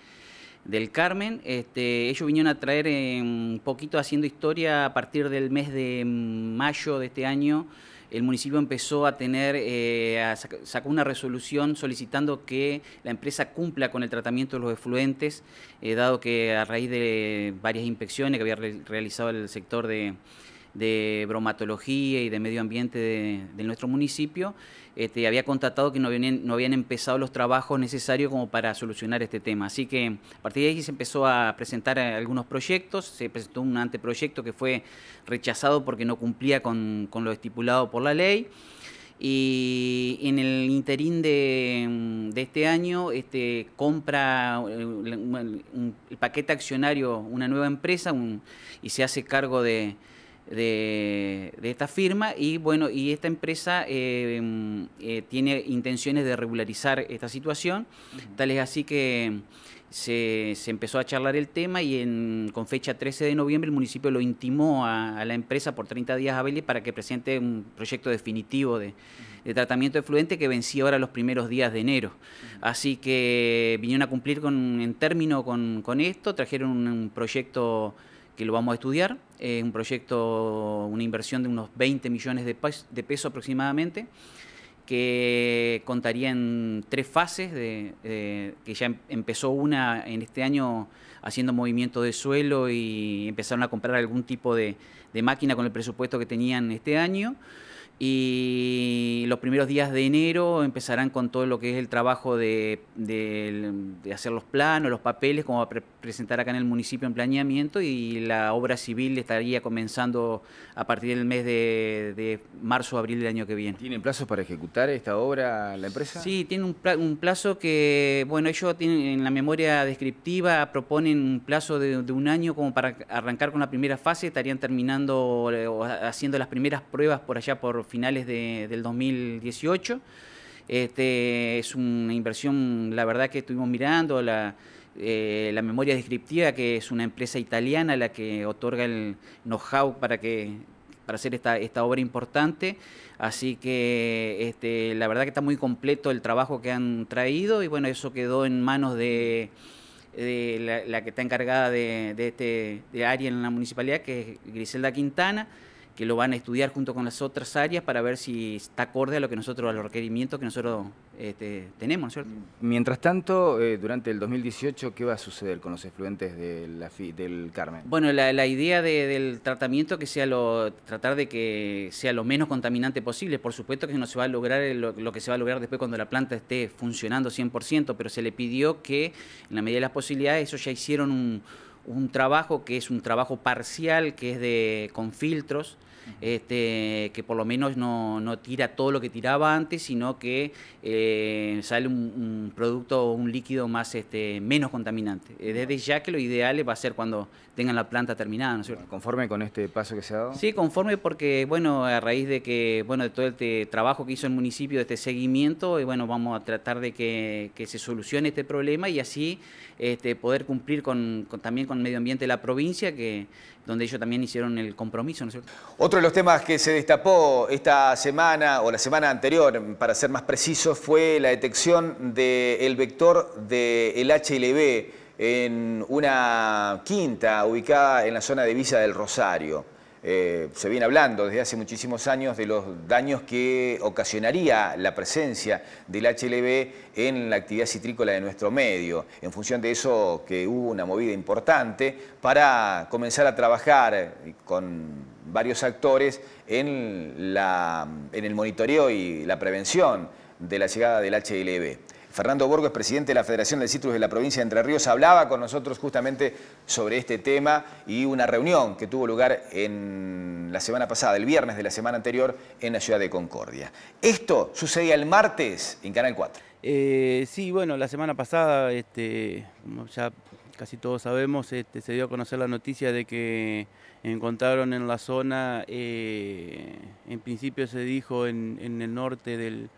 del Carmen. Este, ellos vinieron a traer eh, un poquito haciendo historia a partir del mes de mm, mayo de este año el municipio empezó a tener, eh, sacó una resolución solicitando que la empresa cumpla con el tratamiento de los efluentes, eh, dado que a raíz de varias inspecciones que había realizado el sector de de bromatología y de medio ambiente de, nuestro municipio, este, había contratado que no habían, empezado los trabajos necesarios como para solucionar este tema. Así que a partir de ahí se empezó a presentar eh, algunos proyectos, se presentó un anteproyecto que fue rechazado porque no cumplía con, lo estipulado por la ley. Y en el interín de, este año este, compra eh, el, paquete accionario una nueva empresa y se hace cargo de, de, esta firma y bueno, y esta empresa eh, mm, eh, tiene intenciones de regularizar esta situación, tal es así que mm, se, empezó a charlar el tema y con fecha 13 de noviembre el municipio lo intimó a, la empresa por 30 días a hábiles para que presente un proyecto definitivo de, tratamiento de fluente que vencía ahora los primeros días de enero. Así que vinieron a cumplir con, en término con, esto, trajeron un, un proyecto que lo vamos a estudiar. Es un proyecto, una inversión de unos 20 millones de, pesos, aproximadamente, que contaría en tres fases, de, que ya em-, empezó una en este año haciendo movimiento de suelo y empezaron a comprar algún tipo de máquina con el presupuesto que tenían este año y los primeros días de enero empezarán con todo lo que es el trabajo de, hacer los planos, los papeles, como presentar acá en el municipio en planeamiento y la obra civil estaría comenzando a partir del mes de, de marzo, abril del año que viene. ¿Tienen plazos para ejecutar esta obra la empresa? Sí, tiene un, un plazo que, bueno, ellos tienen en la memoria descriptiva proponen un plazo de, un año como para arrancar con la primera fase, estarían terminando o haciendo las primeras pruebas por allá por finales de, del 2018. Este, es una inversión, la verdad que estuvimos mirando, eh, la, memoria descriptiva, que es una empresa italiana la que otorga el know-how para que para hacer esta, obra importante. Así que este, la verdad que está muy completo el trabajo que han traído y bueno, eso quedó en manos de, la, que está encargada de, de este de área en la municipalidad, que es Griselda Quintana que lo van a estudiar junto con las otras áreas para ver si está acorde a lo que nosotros, a los requerimientos que nosotros este, tenemos, Mientras tanto, eh, durante el 2018, ¿qué va a suceder con los efluentes del Carmen? Bueno, la, idea del tratamiento que sea lo, tratar de que sea lo menos contaminante posible. Por supuesto que no se va a lograr lo que se va a lograr después cuando la planta esté funcionando 100%, pero se le pidió que en la medida de las posibilidades, eso ya hicieron un un trabajo que es un trabajo parcial, que es de con filtros, este, que por lo menos no, tira todo lo que tiraba antes, sino que eh, sale un, producto producto, un líquido más este, menos contaminante. Eh, desde ya que lo ideal va a ser cuando tengan la planta terminada, ¿no es cierto? ¿Conforme con este paso que se ha dado? Sí, conforme porque, bueno, a raíz de que, bueno, de todo este trabajo que hizo el municipio, de este seguimiento, y bueno, vamos a tratar de que, se solucione este problema y así este, poder cumplir con, también con el medio ambiente de la provincia, que donde ellos también hicieron el compromiso, Otro de los temas que se destapó esta semana, o la semana anterior, para ser más preciso, fue la detección del vector del HLB, en una quinta ubicada en la zona de Villa del Rosario. Eh, se viene hablando desde hace muchísimos años de los daños que ocasionaría la presencia del HLB en la actividad citrícola de nuestro medio. En función de eso que hubo una movida importante para comenzar a trabajar eh, con varios actores en, en el monitoreo y la prevención de la llegada del HLB. Fernando Borgo es presidente de la Federación de Citrus de la provincia de Entre Ríos, hablaba con nosotros justamente sobre este tema y una reunión que tuvo lugar en la semana pasada, el viernes de la semana anterior, en la ciudad de Concordia. Esto sucedía el martes en Canal 4. Eh, sí, bueno, la semana pasada, este, ya casi todos sabemos, este, se dio a conocer la noticia de que encontraron en la zona, eh, en principio se dijo en el norte del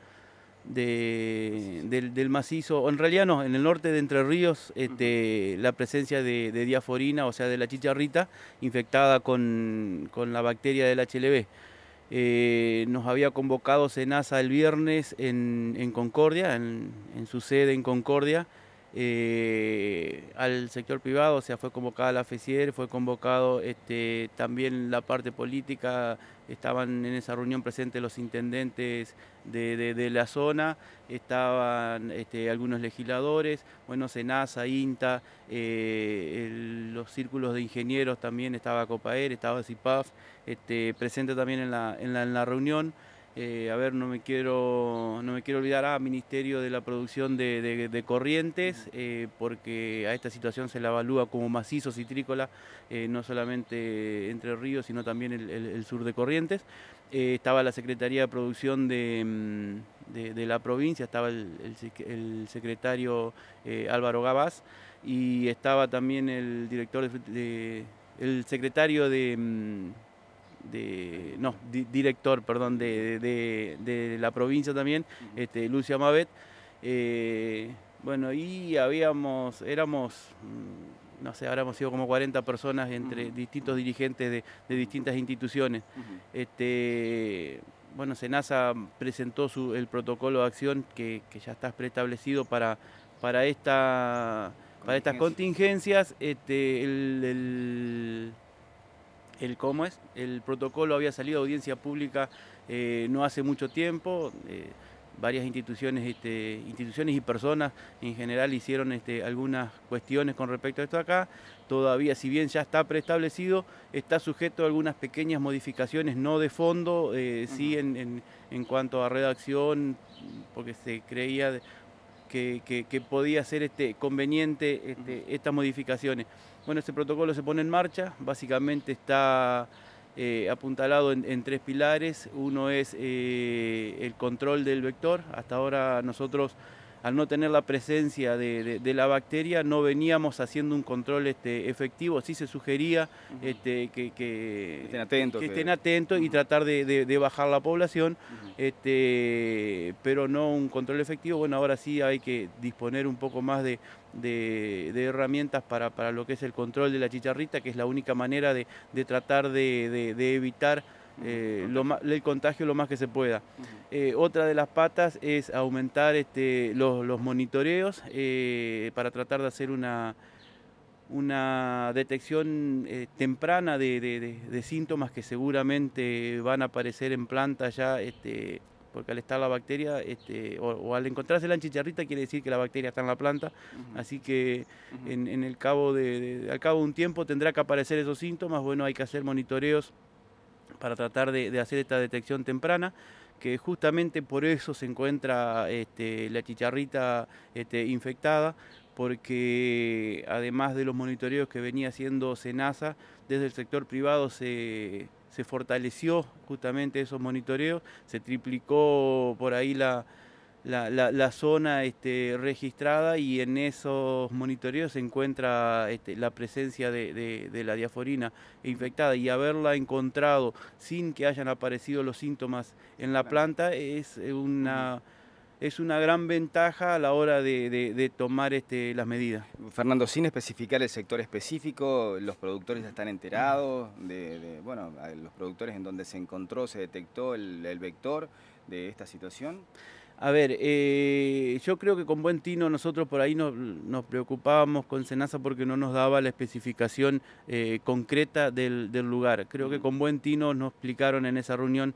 del, macizo, o en realidad no, en el norte de Entre Ríos, este, la presencia de, diaforina, o sea, de la chicharrita, infectada con, la bacteria del HLB eh, nos había convocado SENASA el viernes en, Concordia, en, su sede en Concordia, eh, al sector privado, o sea, fue convocada la FECIER, fue convocado este, también la parte política, estaban en esa reunión presentes los intendentes de, la zona, estaban este, algunos legisladores, bueno, Senasa, INTA, eh, los círculos de ingenieros también, estaba COPAER, estaba CIPAF, este, presente también en la reunión. Eh, a ver, no me quiero, no me quiero olvidar, ah, Ministerio de la Producción de, Corrientes, eh, porque a esta situación se la evalúa como macizo citrícola, eh, no solamente Entre Ríos, sino también el, sur de Corrientes. estaba la Secretaría de Producción de, mm, la provincia, estaba el, secretario Álvaro Gabás y estaba también el director el secretario de mm, de no, director, perdón, de, la provincia también, este, Lucia Mabet. Eh, bueno, y habíamos, éramos, mm, no sé, habríamos sido como 40 personas entre distintos dirigentes de, distintas instituciones. este, bueno, Senasa presentó su, el protocolo de acción que, ya está preestablecido para, para, esta, para estas contingencias. Este, el el cómo es, el protocolo había salido a audiencia pública eh, no hace mucho tiempo. Eh, varias instituciones, este, instituciones y personas en general hicieron este, algunas cuestiones con respecto a esto acá. Todavía, si bien ya está preestablecido, está sujeto a algunas pequeñas modificaciones, no de fondo, eh, sí en, cuanto a redacción, porque se creía que, podía ser este, conveniente este, estas modificaciones. Bueno, este protocolo se pone en marcha, básicamente está eh, apuntalado en, tres pilares. Uno es eh, el control del vector. Hasta ahora nosotros, al no tener la presencia de, la bacteria, no veníamos haciendo un control este, efectivo. Sí se sugería este, que, estén atentos, estén atentos y tratar de, bajar la población, este, pero no un control efectivo. Bueno, ahora sí hay que disponer un poco más de, de, herramientas para, lo que es el control de la chicharrita, que es la única manera de, tratar de, evitar eh, el contagio lo más que se pueda. Eh, otra de las patas es aumentar este, los, monitoreos eh, para tratar de hacer una, una detección temprana de, síntomas que seguramente van a aparecer en planta ya este, porque al estar la bacteria, este, o, al encontrarse la chicharrita, quiere decir que la bacteria está en la planta, así que en, el cabo de, al cabo de un tiempo tendrá que aparecer esos síntomas, bueno, hay que hacer monitoreos para tratar de, hacer esta detección temprana que justamente por eso se encuentra este, la chicharrita este, infectada, porque además de los monitoreos que venía haciendo SENASA, desde el sector privado se, se fortaleció justamente esos monitoreos, se triplicó por ahí la, la, zona este, registrada y en esos monitoreos se encuentra este, la presencia de, la diaforina infectada y haberla encontrado sin que hayan aparecido los síntomas en la planta es una es una gran ventaja a la hora de, tomar este, las medidas. Fernando, sin especificar el sector específico, los productores están enterados de, bueno, los productores en donde se encontró, se detectó el, vector de esta situación. A ver, eh, yo creo que con buen tino nosotros por ahí nos, nos, preocupábamos con Senasa porque no nos daba la especificación eh, concreta del, del lugar. Creo que con buen tino nos explicaron en esa reunión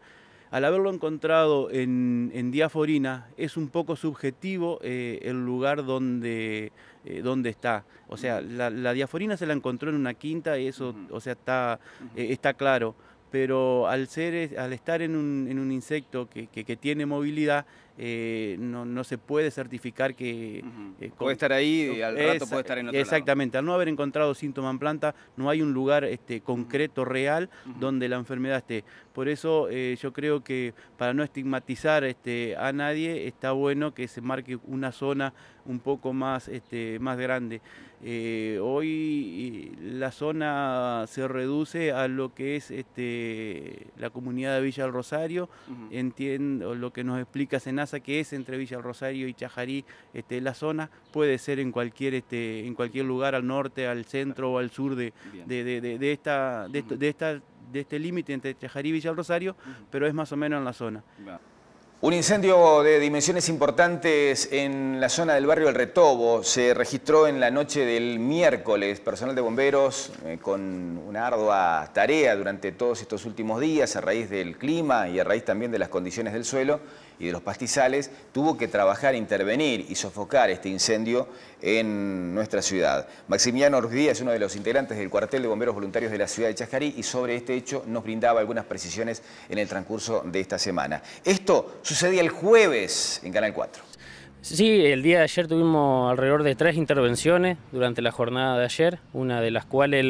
al haberlo encontrado en, en diaforina, es un poco subjetivo eh, el lugar donde, eh, donde está. O sea, la, diaforina se la encontró en una quinta, y eso, o sea, está, eh, está claro. Pero al, ser, al estar en un, en un insecto que tiene movilidad, eh, no, se puede certificar que... Eh, puede estar ahí y al rato puede estar en otro Exactamente, al no haber encontrado síntoma en planta, no hay un lugar este, concreto, real, donde la enfermedad esté. Por eso eh, yo creo que para no estigmatizar este, a nadie, está bueno que se marque una zona un poco más, este, más grande. hoy la zona se reduce a lo que es este, la comunidad de Villa del Rosario, entiendo lo que nos explica Senasa que es entre Villa Rosario y Chajarí, este, la zona, puede ser en cualquier, este, en cualquier lugar, al norte, al centro o al sur de, de, esta, de, esta, de este límite entre Chajarí y Villa Rosario, pero es más o menos en la zona. Un incendio de dimensiones importantes en la zona del barrio El Retobo se registró en la noche del miércoles. Personal de bomberos eh, con una ardua tarea durante todos estos últimos días a raíz del clima y a raíz también de las condiciones del suelo y de los pastizales, tuvo que trabajar, intervenir y sofocar este incendio en nuestra ciudad. Maximiliano Orvidía es uno de los integrantes del cuartel de bomberos voluntarios de la ciudad de Chajarí, y sobre este hecho nos brindaba algunas precisiones en el transcurso de esta semana. Esto sucedía el jueves en Canal 4. Sí, el día de ayer tuvimos alrededor de tres intervenciones durante la jornada de ayer, una de las cuales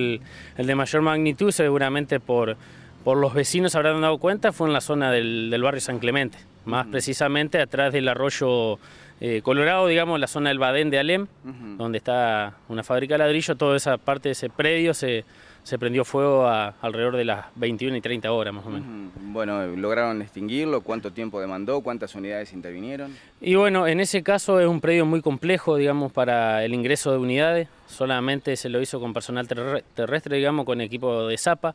el, de mayor magnitud seguramente por, por los vecinos habrán dado cuenta fue en la zona del barrio San Clemente más precisamente atrás del arroyo eh, Colorado, digamos, la zona del Badén de Alem, donde está una fábrica de ladrillo, toda esa parte de ese predio se se prendió fuego alrededor de las 21 y 30 horas más o menos. Bueno, ¿lograron extinguirlo? ¿Cuánto tiempo demandó? ¿Cuántas unidades intervinieron? Y bueno, en ese caso es un predio muy complejo, digamos, para el ingreso de unidades. Solamente se lo hizo con personal terrestre, digamos, con equipo de zapa,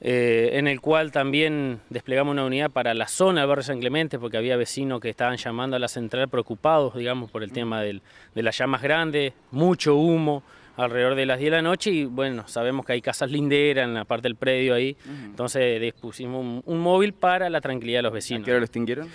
eh, en el cual también desplegamos una unidad para la zona del barrio San Clemente, porque había vecinos que estaban llamando a la central preocupados, digamos, por el tema de las llamas grandes, mucho humo alrededor de las 10 de la noche y bueno, sabemos que hay casas linderas en la parte del predio ahí, entonces dispusimos un, móvil para la tranquilidad de los vecinos. qué lo extinguieron?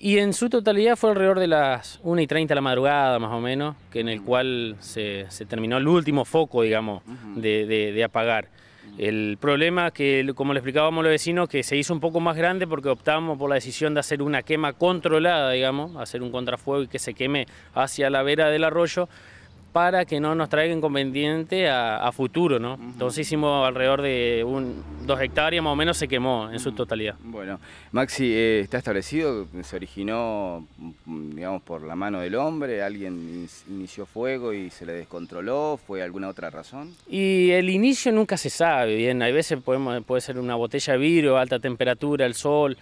Y en su totalidad fue alrededor de las 1 y 30 de la madrugada, más o menos, que en el cual se, terminó el último foco, digamos, de, apagar. El problema que, como le explicábamos los vecinos, que se hizo un poco más grande porque optamos por la decisión de hacer una quema controlada, digamos, hacer un contrafuego y que se queme hacia la vera del arroyo, para que no nos traiga inconveniente a, futuro, ¿no? Entonces hicimos alrededor de un, dos hectáreas más o menos se quemó en su totalidad. Bueno, Maxi, eh, ¿está establecido? ¿Se originó, mm, digamos, por la mano del hombre? ¿Alguien inició fuego y se le descontroló? ¿Fue alguna otra razón? Y el inicio nunca se sabe, bien, hay veces puede ser una botella de vidrio, alta temperatura, el sol...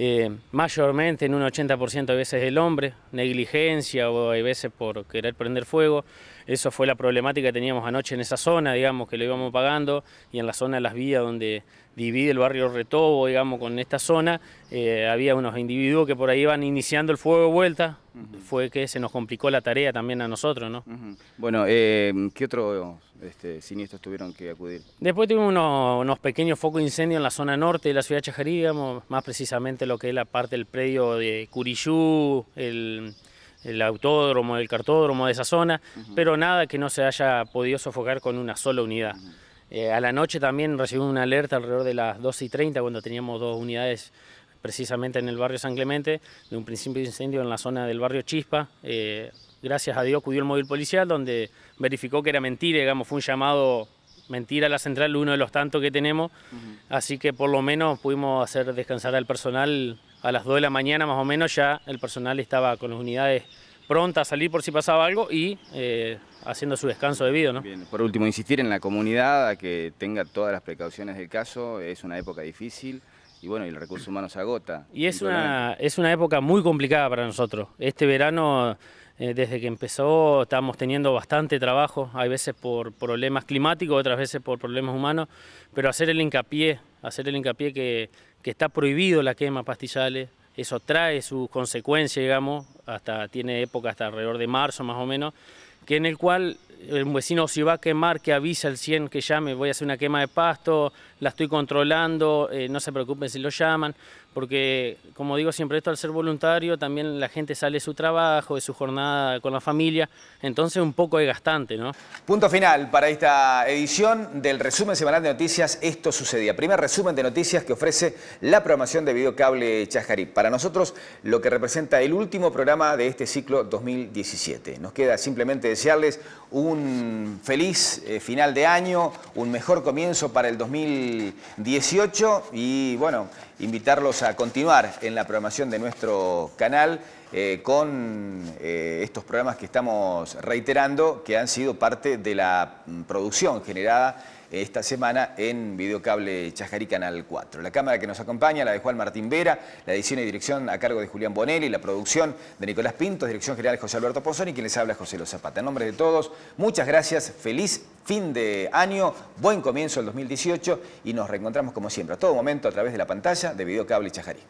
Eh, mayormente en un 80% de veces del hombre, negligencia o hay veces por querer prender fuego. Eso fue la problemática que teníamos anoche en esa zona, digamos, que lo íbamos pagando, y en la zona de las vías donde divide el barrio Retobo, digamos, con esta zona, eh, había unos individuos que por ahí iban iniciando el fuego de vuelta, fue que se nos complicó la tarea también a nosotros, ¿no? Bueno, eh, ¿qué otros este, siniestros tuvieron que acudir? Después tuvimos unos, pequeños focos de incendio en la zona norte de la ciudad de Chajarí, digamos, más precisamente lo que es la parte del predio de Curillú, el el autódromo, el cartódromo de esa zona, pero nada que no se haya podido sofocar con una sola unidad. Eh, a la noche también recibimos una alerta alrededor de las 12 y 30, cuando teníamos dos unidades precisamente en el barrio San Clemente, de un principio de incendio en la zona del barrio Chispa. Eh, gracias a Dios acudió el móvil policial, donde verificó que era mentira, digamos, fue un llamado mentira a la central, uno de los tantos que tenemos, así que por lo menos pudimos hacer descansar al personal a las 2 de la mañana más o menos ya el personal estaba con las unidades prontas a salir por si pasaba algo y eh, haciendo su descanso debido. ¿no? Por último, insistir en la comunidad a que tenga todas las precauciones del caso, es una época difícil y bueno, el recurso humano se agota. Y es una, es una época muy complicada para nosotros. Este verano, eh, desde que empezó, estamos teniendo bastante trabajo, hay veces por problemas climáticos, otras veces por problemas humanos, pero hacer el hincapié, hacer el hincapié que que está prohibido la quema pastizales, eso trae sus consecuencias, digamos, hasta tiene época hasta alrededor de marzo más o menos, que en el cual el vecino si va a quemar, que avisa al 100 que llame, voy a hacer una quema de pasto, la estoy controlando, eh, no se preocupen si lo llaman porque como digo siempre esto al ser voluntario también la gente sale de su trabajo, de su jornada con la familia, entonces un poco es gastante, ¿no? Punto final para esta edición del resumen semanal de noticias Esto Sucedía. Primer resumen de noticias que ofrece la programación de Videocable Chajarí. Para nosotros lo que representa el último programa de este ciclo 2017. Nos queda simplemente desearles un feliz eh, final de año, un mejor comienzo para el 2018 y bueno, invitarlos a continuar en la programación de nuestro canal eh, con eh, estos programas que estamos reiterando que han sido parte de la mm, producción generada esta semana en Videocable Chajarí Canal 4. La cámara que nos acompaña, la de Juan Martín Vera, la edición y dirección a cargo de Julián Bonelli, la producción de Nicolás Pinto. dirección general José Alberto y quien les habla José Los Zapata. En nombre de todos, muchas gracias, feliz fin de año, buen comienzo del 2018 y nos reencontramos como siempre, a todo momento a través de la pantalla de Videocable Chajarí.